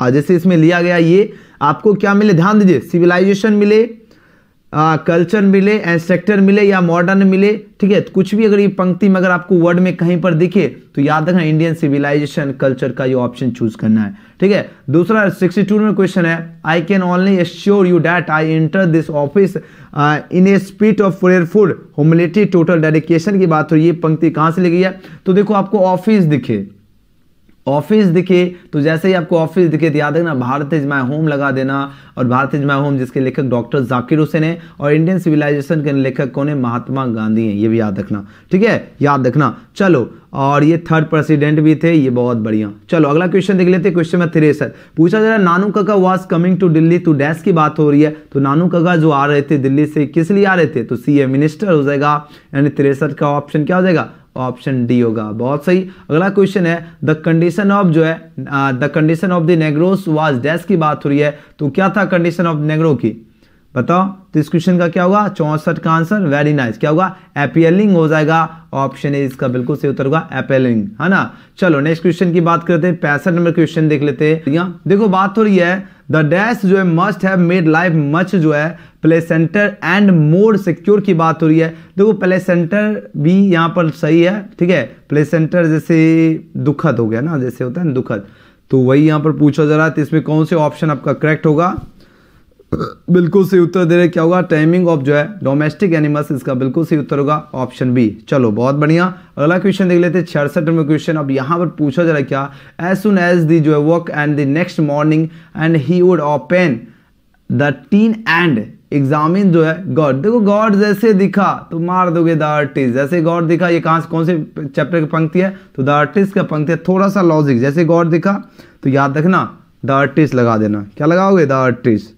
और जैसे इसमें लिया गया ये आपको क्या मिले ध्यान दीजिए सिविलाइजेशन मिले कल्चर मिले सेक्टर मिले या मॉडर्न मिले ठीक है तो कुछ भी अगर ये पंक्ति में अगर आपको वर्ड में कहीं पर दिखे तो याद रखना इंडियन सिविलाइजेशन कल्चर का ये ऑप्शन चूज करना है ठीक है दूसरा 62 में क्वेश्चन है I can only assure you that I enter this office in a spirit of profound humility total dedication की बात हो ये पंक्ति कहाँ से ली गई है तो देखो आपको ऑफिस दिखे ऑफिस दिखे तो जैसे ही आपको ऑफिस दिखे तो याद रखना भारत इज माई होम लगा देना और भारत इज माई होम जिसके लेखक डॉक्टर जाकिर हुसैन है और इंडियन सिविलाइजेशन के लेखक कौन है महात्मा गांधी हैं ये भी याद रखना ठीक है याद रखना चलो और ये थर्ड प्रेसिडेंट भी थे ये बहुत बढ़िया चलो अगला क्वेश्चन देख लेते क्वेश्चन में थ्री सर पूछा जा रहा है Nanu Kaka was coming to Delhi to dash की बात हो रही है तो नानू काका जो आ रहे थे दिल्ली से किस लिए आ रहे थे तो सी मिनिस्टर हो जाएगा यानी थ्रेसर का ऑप्शन क्या हो जाएगा ऑप्शन डी होगा बहुत सही अगला क्वेश्चन है द कंडीशन ऑफ जो है the condition of the negroes was dash की बात हो रही है तो क्या था कंडीशन ऑफ नेग्रो की बताओ तो इस क्वेश्चन का क्या होगा चौसठ का आंसर वेरी नाइस क्या होगा एपियलिंग हो जाएगा ऑप्शन ए इसका बिल्कुल सही उत्तर होगा एपियलिंग है ना चलो नेक्स्ट क्वेश्चन की बात करते हैं पैंसठ नंबर क्वेश्चन देख लेते हैं देखो बात हो रही है द डैश जो है must have made life much जो है play centre and more secure की बात हो रही है देखो प्ले सेंटर भी यहाँ पर सही है ठीक है प्ले सेंटर जैसे दुखद हो गया ना जैसे होता है ना दुखद तो वही यहाँ पर पूछा जा रहा है तो इसमें कौन से ऑप्शन आपका करेक्ट होगा बिल्कुल सही उत्तर दे रहे क्या होगा टाइमिंग ऑफ जो है डोमेस्टिक एनिमल्स इसका बिल्कुल सही उत्तर होगा ऑप्शन बी चलो बहुत बढ़िया अगला क्वेश्चन देख लेते हैं नंबर क्वेश्चन अब यहाँ पर पूछा जरा क्या एज सुन एज दी जो है work and the next morning and he would open the tin and examine जो है गॉड देखो गॉड जैसे दिखा तो मार दोगे द आर्टिस्ट जैसे गॉड दिखा ये कहाँ से कौन से चैप्टर की पंक्ति है तो द आर्टिस्ट का पंक्ति है थोड़ा सा लॉजिक जैसे गॉड दिखा तो याद रखना द आर्टिस्ट लगा देना क्या लगाओगे द आर्टिस्ट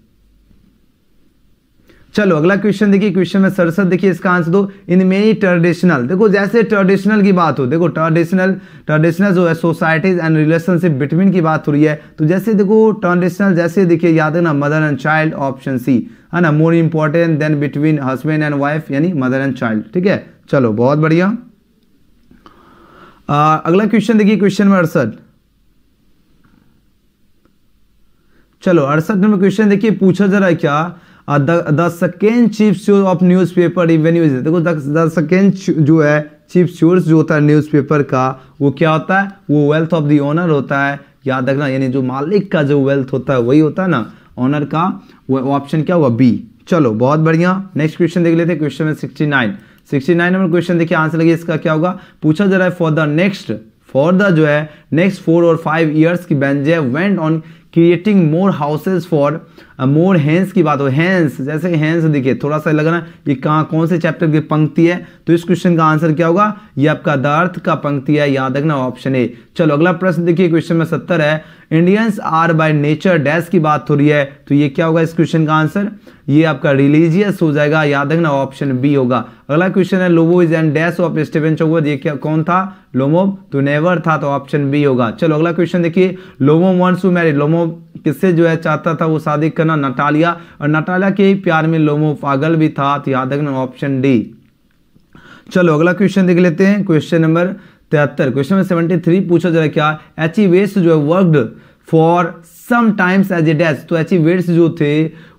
चलो अगला क्वेश्चन देखिए क्वेश्चन में सड़सठ देखिए इसका आंसर दो इन मेनी ट्रेडिशनल देखो जैसे ट्रेडिशनल की बात हो देखो ट्रेडिशनल ट्रेडिशनल जो है सोसाइटीज एंड रिलेशनशिप बिटवीन की बात हो रही है तो जैसे देखो ट्रेडिशनल जैसे देखिए याद है ना mother and child option C है ना more important than between husband and wife यानी मदर एंड चाइल्ड ठीक है चलो बहुत बढ़िया अगला क्वेश्चन देखिए क्वेश्चन में अड़सठ चलो अड़सठ नंबर क्वेश्चन देखिए पूछा जरा क्या the second chief source of news paper revenue देखो द सेकेंड जो है चीफ श्योर्स जो होता है न्यूज़ पेपर का वो क्या होता है वो वेल्थ ऑफ दी ओनर होता है याद रखना यानी जो मालिक का जो वेल्थ होता है वही होता है ना ऑनर का वो ऑप्शन क्या हुआ बी चलो बहुत बढ़िया नेक्स्ट क्वेश्चन देख लेते क्वेश्चन में sixty nine sixty nine number question देखिए आंसर लगे इसका क्या होगा पूछा जा रहा है for the next for the जो है नेक्स्ट फोर और फाइव ईयर्स की है went on creating more houses for more hens की बात हो हैंस जैसे हैंस दिखे थोड़ा सा लग रहा है ये कहाँ कौन से चैप्टर की पंक्ति है तो इस क्वेश्चन का आंसर क्या होगा ये आपका दार्थ का पंक्ति है याद रखना ऑप्शन ए चलो अगला प्रश्न देखिए क्वेश्चन में सत्तर है Indians are by nature dash की बात हो रही है तो ये क्या होगा इस क्वेश्चन का आंसर ये आपका रिलीजियस हो जाएगा याद रखना ऑप्शन बी होगा अगला क्वेश्चन है Lobo is and dash of Steven चौगुद ये क्या कौन था लोमोब तो नेवर था तो ऑप्शन बी होगा चलो अगला क्वेश्चन देखिए लोमो वंस टू मैरी लोमोब किससे जो है चाहता था वो शादी करना नटालिया और नटालिया के ही प्यार में लोमो पागल भी था तो याद रखना ऑप्शन डी चलो अगला क्वेश्चन देख लेते हैं क्वेश्चन नंबर तिहत्तर क्वेश्चन नंबर सेवेंटी थ्री पूछा जा रहा क्या एच ई वेस्ट जो है worked for some times as a dash तो एच ई वेस्ट जो थे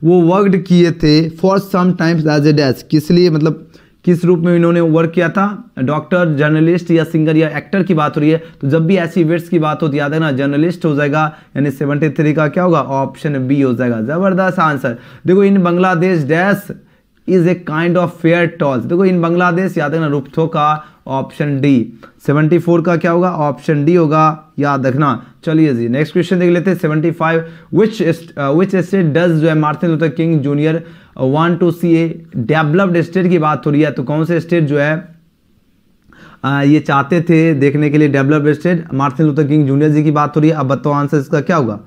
वो वर्कड किए थे for some times as a dash किस लिए मतलब किस रूप में इन्होंने वर्क किया था डॉक्टर जर्नलिस्ट या सिंगर या एक्टर की बात हो रही है तो जब भी ऐसी इवेंट्स की बात होती याद है ना जर्नलिस्ट हो जाएगा यानी सेवेंटी थ्री का क्या होगा ऑप्शन बी हो जाएगा जबरदस्त आंसर देखो in Bangladesh dash is a kind of fairy tales देखो इन बांग्लादेश याद रखना रुपथो का ऑप्शन डी 74 का क्या होगा ऑप्शन डी होगा याद रखना चलिए जी नेक्स्ट क्वेश्चन देख लेते हैं 75 uh, है Luther King junior want to see a developed state की बात हो रही है तो कौन से स्टेट जो है आ, uh, ये चाहते थे देखने के लिए developed state Martin Luther King junior ji की बात हो रही है अब बताओ आंसर इसका क्या होगा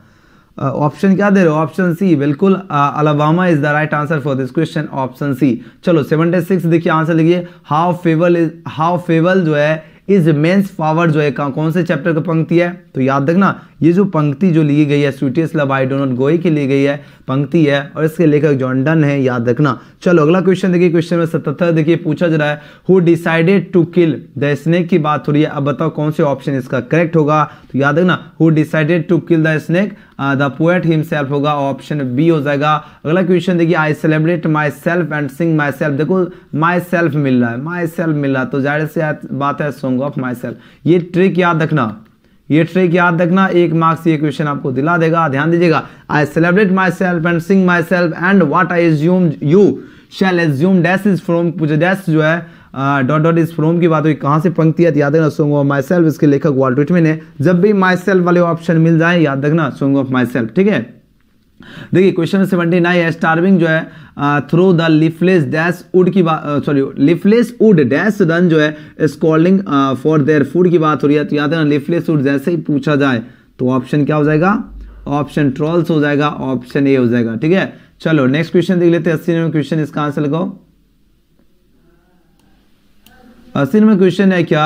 ऑप्शन uh, क्या दे रहे हो ऑप्शन सी बिल्कुल Alabama is the right answer for this question option C चलो सेवेंटी सिक्स देखिए आंसर लिखिए how fable is how fable जो है इज मेन्स पावर जो है कौन से चैप्टर की पंक्ति है तो याद रखना ये जो पंक्ति जो ली गई है sweetest love I do not go की ली गई है पंक्ति है और इसके लेखक जॉन्डन है याद रखना चलो अगला क्वेश्चन देखिए क्वेश्चन में सतहत्तर देखिए पूछा जा रहा है who decided to kill the snake की बात हो रही है अब बताओ कौन से ऑप्शन इसका करेक्ट होगा तो याद रखना who decided to kill the snake the poet himself होगा ऑप्शन बी हो जाएगा अगला क्वेश्चन देखिए I celebrate myself and sing myself देखो माई सेल्फ मिल रहा है माई सेल्फ मिल रहा है तो जाहिर सी बात है सॉन्ग ऑफ माई सेल्फ ये ट्रिक याद रखना ये ट्रिक याद रखना एक मार्क्स ये क्वेश्चन आपको दिला देगा ध्यान दीजिएगा I celebrate myself and sing myself and what I assume you shall assume dash is from dash जो है डॉट डॉट इज फ्रोम की बात हुई कहाँ से पंक्ति है याद रखना सोंग ऑफ माई सेल्फ इसके लेखक वॉल्टविटमे ने जब भी माई सेल्फ वाले ऑप्शन मिल जाए याद रखना सोंग ऑफ माई सेल्फ ठीक है देखिए क्वेश्चन सेवेंटी नाइन है स्टार्विंग जो है through the lifeless dash would की बात sorry lifeless would dash run जो है स्कॉलिंग फॉर देयर फूड की बात हो रही है तो याद है ना लिफलेस वुड जैसे ही पूछा जाए तो ऑप्शन क्या हो जाएगा ऑप्शन ट्रॉल्स हो जाएगा ऑप्शन ए हो जाएगा ठीक है चलो नेक्स्ट क्वेश्चन देख लेते हैं अस्सी नंबर क्वेश्चन इसका आंसर लगाओ अस्सी नंबर क्वेश्चन है क्या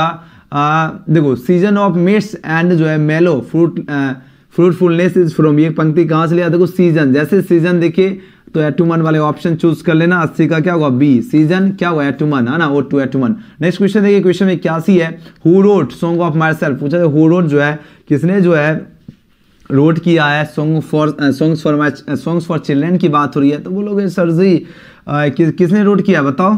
आ, देखो सीजन ऑफ मिट्स एंड जो है मेलो फ्रूट आ, फ्रूटफुलनेस इज फ्रॉम ये पंक्ति कहाँ से लिया देखो सीजन जैसे सीजन देखिए तो एटूमन वाले ऑप्शन चूज कर लेना अस्सी का क्या होगा बी सीजन क्या हुआ एटूमन है ना O to autumn next question देखिए क्वेश्चन में क्या सी है who wrote song of myself पूछा हु रोट जो है किसने जो है रोट किया है song for songs for my songs for children की बात हो रही है तो बोलोगे सर जी uh, कि, किसने रोट किया बताओ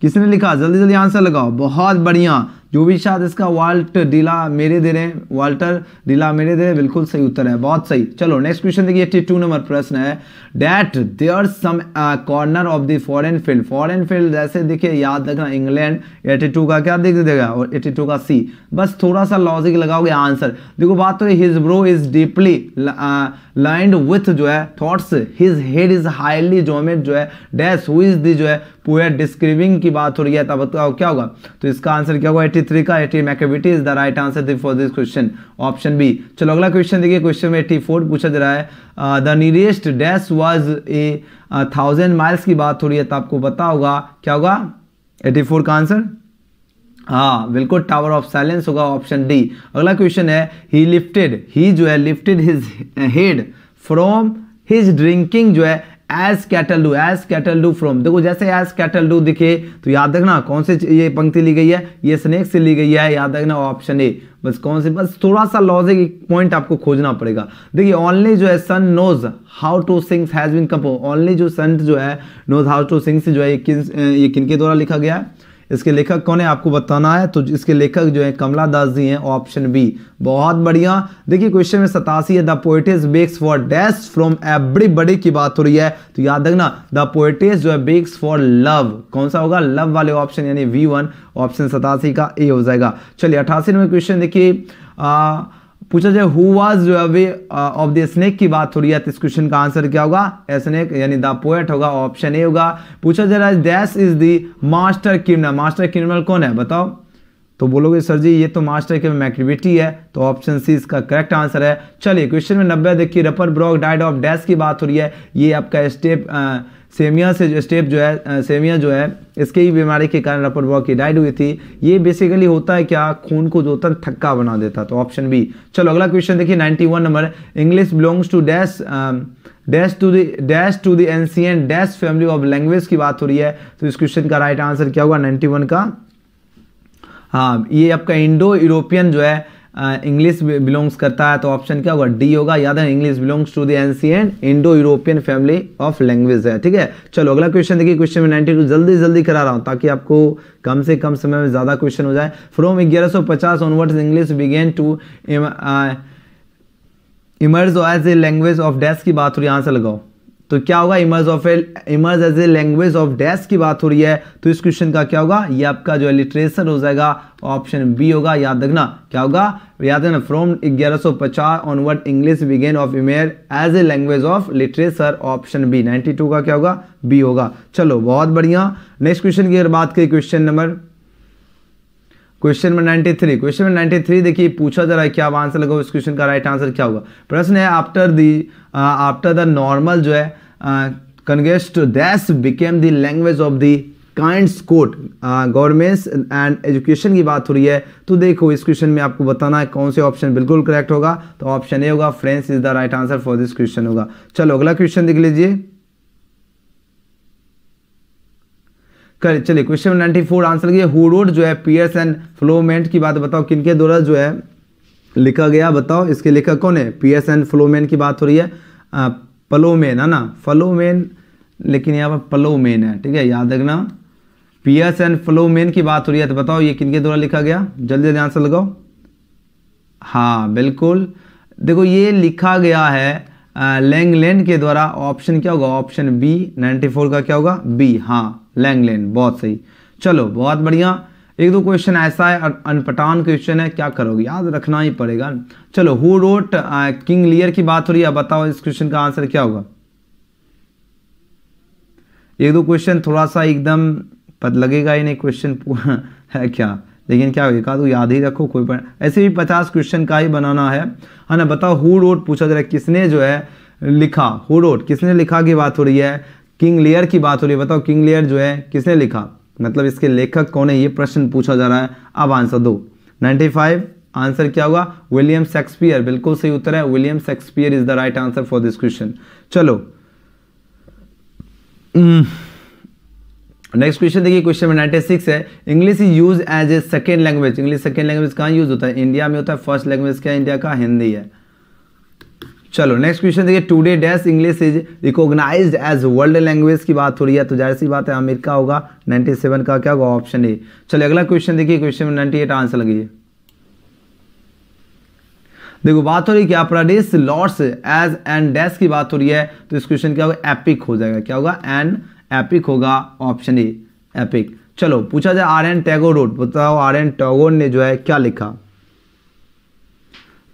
किसने लिखा जल्दी जल्दी आंसर लगाओ बहुत बढ़िया जो भी शायद इसका वाल्ट डीला मेरे दे रहे हैं वाल्टर डीला मेरे दे रहे हैं बिल्कुल सही उत्तर है बहुत सही चलो नेक्स्ट क्वेश्चन देखिए एट्टी टू नंबर प्रश्न है that there some corner of the foreign field foreign field जैसे देखिए याद रखना इंग्लैंड एट्टी टू का क्या देख देगा और एट्टी टू का सी बस थोड़ा सा लॉजिक लगाओगे आंसर देखो बात तो his brow is deeply lined with जो है thoughts his head is highly जोमेट जो है डैश हुई जो है पूरा डिस्क्रिविंग की बात हो रही है तब तो क्या होगा तो इसका आंसर क्या होगा थ्री का एटी activity is the right answer for this question option B चलो अगला क्वेश्चन देखिए क्वेश्चन में एटी फोर पूछा जा रहा है the nearest dash was a thousand miles की बात हो रही है तो आपको पता होगा क्या होगा एटी फोर का आंसर हाँ बिल्कुल टावर ऑफ साइलेंस होगा ऑप्शन डी अगला क्वेश्चन है ही लिफ्टेड ही जो है lifted his head from his drinking जो है as cattle do as cattle do from देखो जैसे एज कैटल डू दिखे तो याद रखना कौन से ये पंक्ति ली गई है ये स्नेक से ली गई है याद रखना ऑप्शन ए बस कौन से बस थोड़ा सा लॉजिक पॉइंट आपको खोजना पड़ेगा देखिए ऑनली जो है sun knows how to sings has been compose only जो सन जो है नोज हाउ टू सिंग्स जो है ये किन ये किन के द्वारा लिखा गया है इसके लेखक कौन है आपको बताना है तो इसके लेखक जो है कमला दास जी हैं ऑप्शन बी बहुत बढ़िया देखिए क्वेश्चन में सतासी है the poet is begs for dash from everybody की बात हो रही है तो याद रखना द पोइटिस जो है बेक्स फॉर लव कौन सा होगा लव वाले ऑप्शन यानी वी वन ऑप्शन सतासी का ए हो जाएगा चलिए अठासी नंबर क्वेश्चन देखिए पूछा जाए who was way of the snake की बात हो रही है तो इस क्वेश्चन का आंसर क्या होगा स्नेक यानी द पोएट होगा ऑप्शन ए होगा पूछा जा रहा है this is the master criminal master criminal कौन है बताओ तो बोलोगे सर जी ये तो मास्टर के मैक्टिविटी है तो ऑप्शन सी इसका करेक्ट आंसर है चलिए क्वेश्चन में नब्बे देखिए Rupert Brooke died of dash की बात हो रही है ये आपका स्टेप सेमिया से जो स्टेप जो है सेमिया जो है इसके ही बीमारी के कारण रपरवा की डाइड हुई थी ये बेसिकली होता है क्या खून को होता थक्का बना देता तो ऑप्शन बी चलो अगला क्वेश्चन देखिए 91 number English belongs to dash dash to dash dash to the ancient dash family of language की बात हो रही है तो इस क्वेश्चन का राइट आंसर क्या होगा 91 का हाँ ये आपका इंडो यूरोपियन जो है इंग्लिश बिलोंग्स करता है तो ऑप्शन क्या होगा डी होगा याद है English belongs to the ancient Indo European family of language है ठीक है चलो अगला क्वेश्चन देखिए क्वेश्चन में 92 जल्दी जल्दी करा रहा हूँ ताकि आपको कम से कम समय में ज़्यादा क्वेश्चन हो जाए फ्रॉम ग्यारह सौ पचास onwards English began to emerge as a language of desk की बात हो रही यहाँ से लगाओ तो क्या होगा emerge of a emerge as a language of dash की बात हो रही है तो इस क्वेश्चन का क्या होगा ये आपका जो एलिट्रेशन हो जाएगा ऑप्शन बी होगा याद रखना क्या होगा याद रखना from 1150 onward English began of emerge as a language of literature option B 92 का क्या होगा बी होगा चलो बहुत बढ़िया नेक्स्ट क्वेश्चन की अगर बात करें question number question number 93 question number 93 देखिए पूछा जा रहा है क्या आंसर लगा इस क्वेश्चन का राइट आंसर क्या होगा प्रश्न है after the after the Norman जो है conquest this became the language of the kind court governments and education की बात हो रही है तो देखो इस क्वेश्चन में आपको बताना है कौन से ऑप्शन बिल्कुल करेक्ट होगा तो ऑप्शन ए होगा French is the right answer for this question होगा चलो अगला क्वेश्चन देख लीजिए कर चलिए क्वेश्चन नाइन्टी फोर आंसर किया हु रोड जो है पियर्स एंड फ्लोमेंट की बात बताओ किनके द्वारा जो है लिखा गया बताओ इसके लेखक कौन है पियर्स एंड फ्लोमेन की बात हो रही है पलोमेन है ना फ्लोमेन लेकिन यहाँ पर पलोमेन है ठीक है याद रखना पियर्स एंड फ्लोमेन की बात हो रही है तो बताओ ये किनके द्वारा लिखा गया जल्दी जल्दी आंसर लगाओ हाँ बिल्कुल देखो ये लिखा गया है लैंगलैंड के द्वारा ऑप्शन क्या होगा ऑप्शन बी 94 का क्या होगा बी हाँ लैंगलेन बहुत सही चलो बहुत बढ़िया एक दो क्वेश्चन ऐसा है अनपटान क्वेश्चन है क्या करोगे याद रखना ही पड़ेगा चलो हु रोट किंग लियर की बात हो रही है बताओ इस क्वेश्चन का आंसर क्या होगा एक दो क्वेश्चन थोड़ा सा एकदम पद लगेगा ही नहीं क्वेश्चन है क्या लेकिन क्या होगा तो याद ही रखो कोई पर ऐसे भी पचास क्वेश्चन का ही बनाना है हाँ ना बताओ हु रोट पूछा जा रहा है किसने जो है लिखा हु रोट किसने लिखा की बात हो रही है किंग लेयर की बात हो रही है बताओ किंग लेयर जो है किसने लिखा मतलब इसके लेखक कौन है ये प्रश्न पूछा जा रहा है अब आंसर दो 95 आंसर क्या होगा विलियम शेक्सपियर बिल्कुल सही उत्तर है William Shakespeare is the right answer for this question चलो हम्म, नेक्स्ट क्वेश्चन देखिए क्वेश्चन नंबर नाइन्टी सिक्स है English is use as a second language English second language कहाँ यूज होता है इंडिया में होता है फर्स्ट लैंग्वेज क्या इंडिया का हिंदी है चलो नेक्स्ट क्वेश्चन देखिए today dash English is recognised as world language की बात हो रही है तो जाहिर सी बात है अमेरिका होगा 97 का क्या होगा ऑप्शन ए चलो अगला क्वेश्चन देखिए क्वेश्चन में 98 आंसर लगाइए देखो बात हो रही है क्या प्रदेश लॉर्ड्स एज एंड डैश की बात हो रही है तो इस क्वेश्चन क्या होगा एपिक हो जाएगा क्या होगा एन एपिक होगा ऑप्शन ए एपिक चलो पूछा जाए आर एन टैगोर रोड बताओ आर एन टैगोर ने जो है क्या लिखा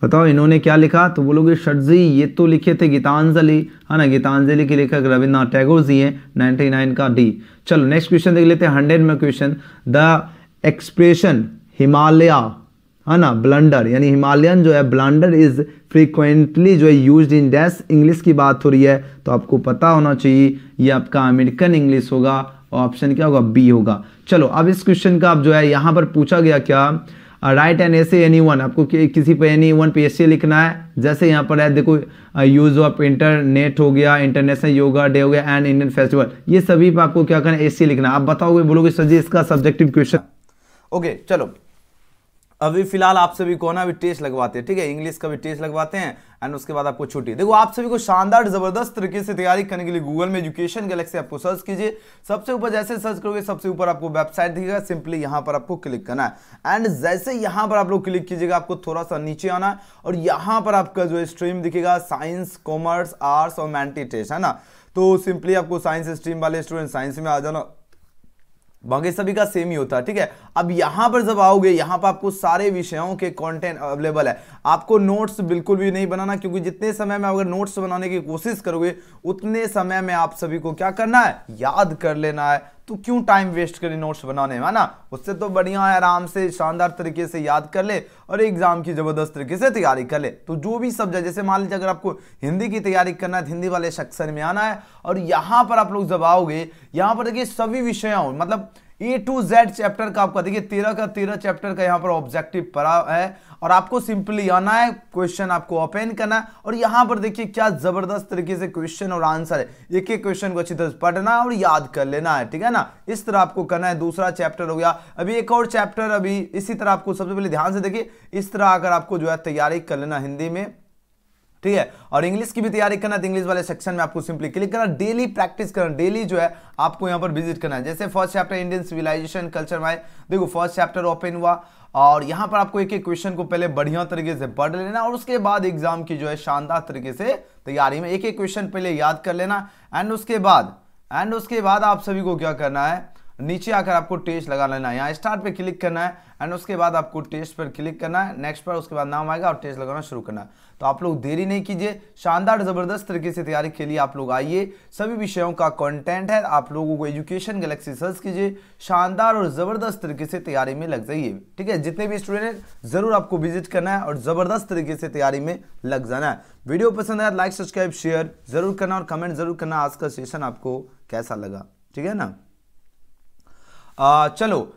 बताओ इन्होंने क्या लिखा तो बोलोगे शर्जी ये तो लिखे थे गीतांजलि है हाँ ना गीतांजलि के लेखक रविन्द्रनाथ टैगोर जी हैं 99 का डी चलो नेक्स्ट क्वेश्चन देख लेते हैं हंड्रेड में क्वेश्चन द एक्सप्रेशन हिमालय है ना ब्लंडर यानी हिमालयन जो है ब्लंडर इज फ्रीक्वेंटली जो है यूज इन डैश इंग्लिश की बात हो रही है तो आपको पता होना चाहिए ये आपका अमेरिकन इंग्लिश होगा और ऑप्शन क्या होगा बी होगा चलो अब इस क्वेश्चन का आप जो है यहां पर पूछा गया क्या right and S any one आपको किसी पे एनी वन पी लिखना है जैसे यहाँ पर है देखो यूज़ ऑफ इंटरनेट हो गया इंटरनेशनल योगा डे हो गया एंड इंडियन फेस्टिवल ये सभी पे आपको क्या करना है सी लिखना आप बताओगे बोलोगे सर जी इसका सब्जेक्टिव क्वेश्चन ओके okay, चलो अभी फिलहाल आप सभी को ना अभी टेस्ट लगवाते हैं ठीक है इंग्लिश का भी टेस्ट लगवाते हैं एंड उसके बाद आपको छुट्टी देखो आप सभी को शानदार जबरदस्त तरीके से तैयारी करने के लिए गूगल में एजुकेशन गैलेक्सी आपको सर्च कीजिए सबसे ऊपर जैसे सर्च करोगे सबसे ऊपर आपको वेबसाइट दिखेगा सिंपली यहां पर आपको क्लिक करना है एंड जैसे यहां पर आप लोग क्लिक कीजिएगा आपको थोड़ा सा नीचे आना है और यहां पर आपका जो स्ट्रीम दिखेगा साइंस कॉमर्स आर्ट्स और मैंटी टेस्ट है ना तो सिंपली आपको साइंस स्ट्रीम वाले स्टूडेंट साइंस में आ जाना बाकी सभी का सेम ही होता है ठीक है अब यहां पर जब आओगे यहां पर आपको सारे विषयों के कंटेंट अवेलेबल है आपको नोट्स बिल्कुल भी नहीं बनाना क्योंकि जितने समय में अगर नोट्स बनाने की कोशिश करोगे उतने समय में आप सभी को क्या करना है याद कर लेना है तो क्यों टाइम वेस्ट करें नोट्स बनाने में है ना उससे तो बढ़िया है आराम से शानदार तरीके से याद कर ले और एग्जाम की जबरदस्त तरीके से तैयारी कर ले तो जो भी सब्जेक्ट जैसे मान लीजिए अगर आपको हिंदी की तैयारी करना है हिंदी वाले सेक्शन में आना है और यहाँ पर आप लोग जब आओगे यहाँ पर देखिए सभी विषयों मतलब ए टू जेड चैप्टर का आपका देखिए तेरह का तेरह चैप्टर का यहाँ पर ऑब्जेक्टिव पड़ा है और आपको सिंपली आना है क्वेश्चन आपको ओपन करना है और यहाँ पर देखिए क्या जबरदस्त तरीके से क्वेश्चन और आंसर है एक एक क्वेश्चन को अच्छी तरह से पढ़ना और याद कर लेना है ठीक है ना इस तरह आपको करना है दूसरा चैप्टर हो गया अभी एक और चैप्टर अभी इसी तरह आपको सबसे पहले ध्यान से देखिए इस तरह अगर आपको जो है तैयारी कर लेना हिंदी में ठीक है और इंग्लिश की भी तैयारी करना तो इंग्लिश वाले सेक्शन में आपको सिंपली क्लिक करना डेली प्रैक्टिस करना डेली जो है आपको यहाँ पर विजिट करना है जैसे first chapter Indian civilisation culture में देखो फर्स्ट चैप्टर ओपन हुआ और यहाँ पर आपको एक एक क्वेश्चन को पहले बढ़िया तरीके से पढ़ लेना और उसके बाद एग्जाम की जो है शानदार तरीके से तैयारी में एक एक क्वेश्चन पहले याद कर लेना एंड उसके बाद एंड उसके बाद आप सभी को क्या करना है नीचे आकर आपको टेस्ट लगा लेना है यहाँ स्टार्ट पे क्लिक करना है एंड उसके बाद आपको टेस्ट पर क्लिक करना है नेक्स्ट पर उसके बाद नाम आएगा और टेस्ट लगाना शुरू करना है तो आप लोग देरी नहीं कीजिए शानदार ज़बरदस्त तरीके से तैयारी के लिए आप लोग आइए सभी विषयों का कंटेंट है आप लोगों को एजुकेशन गैलेक्सी सर्च कीजिए शानदार और ज़बरदस्त तरीके से तैयारी में लग जाइए ठीक है जितने भी स्टूडेंट ज़रूर आपको विजिट करना है और ज़बरदस्त तरीके से तैयारी में लग जाना है वीडियो पसंद आया लाइक सब्सक्राइब शेयर ज़रूर करना और कमेंट ज़रूर करना आज का सेशन आपको कैसा लगा ठीक है ना चलो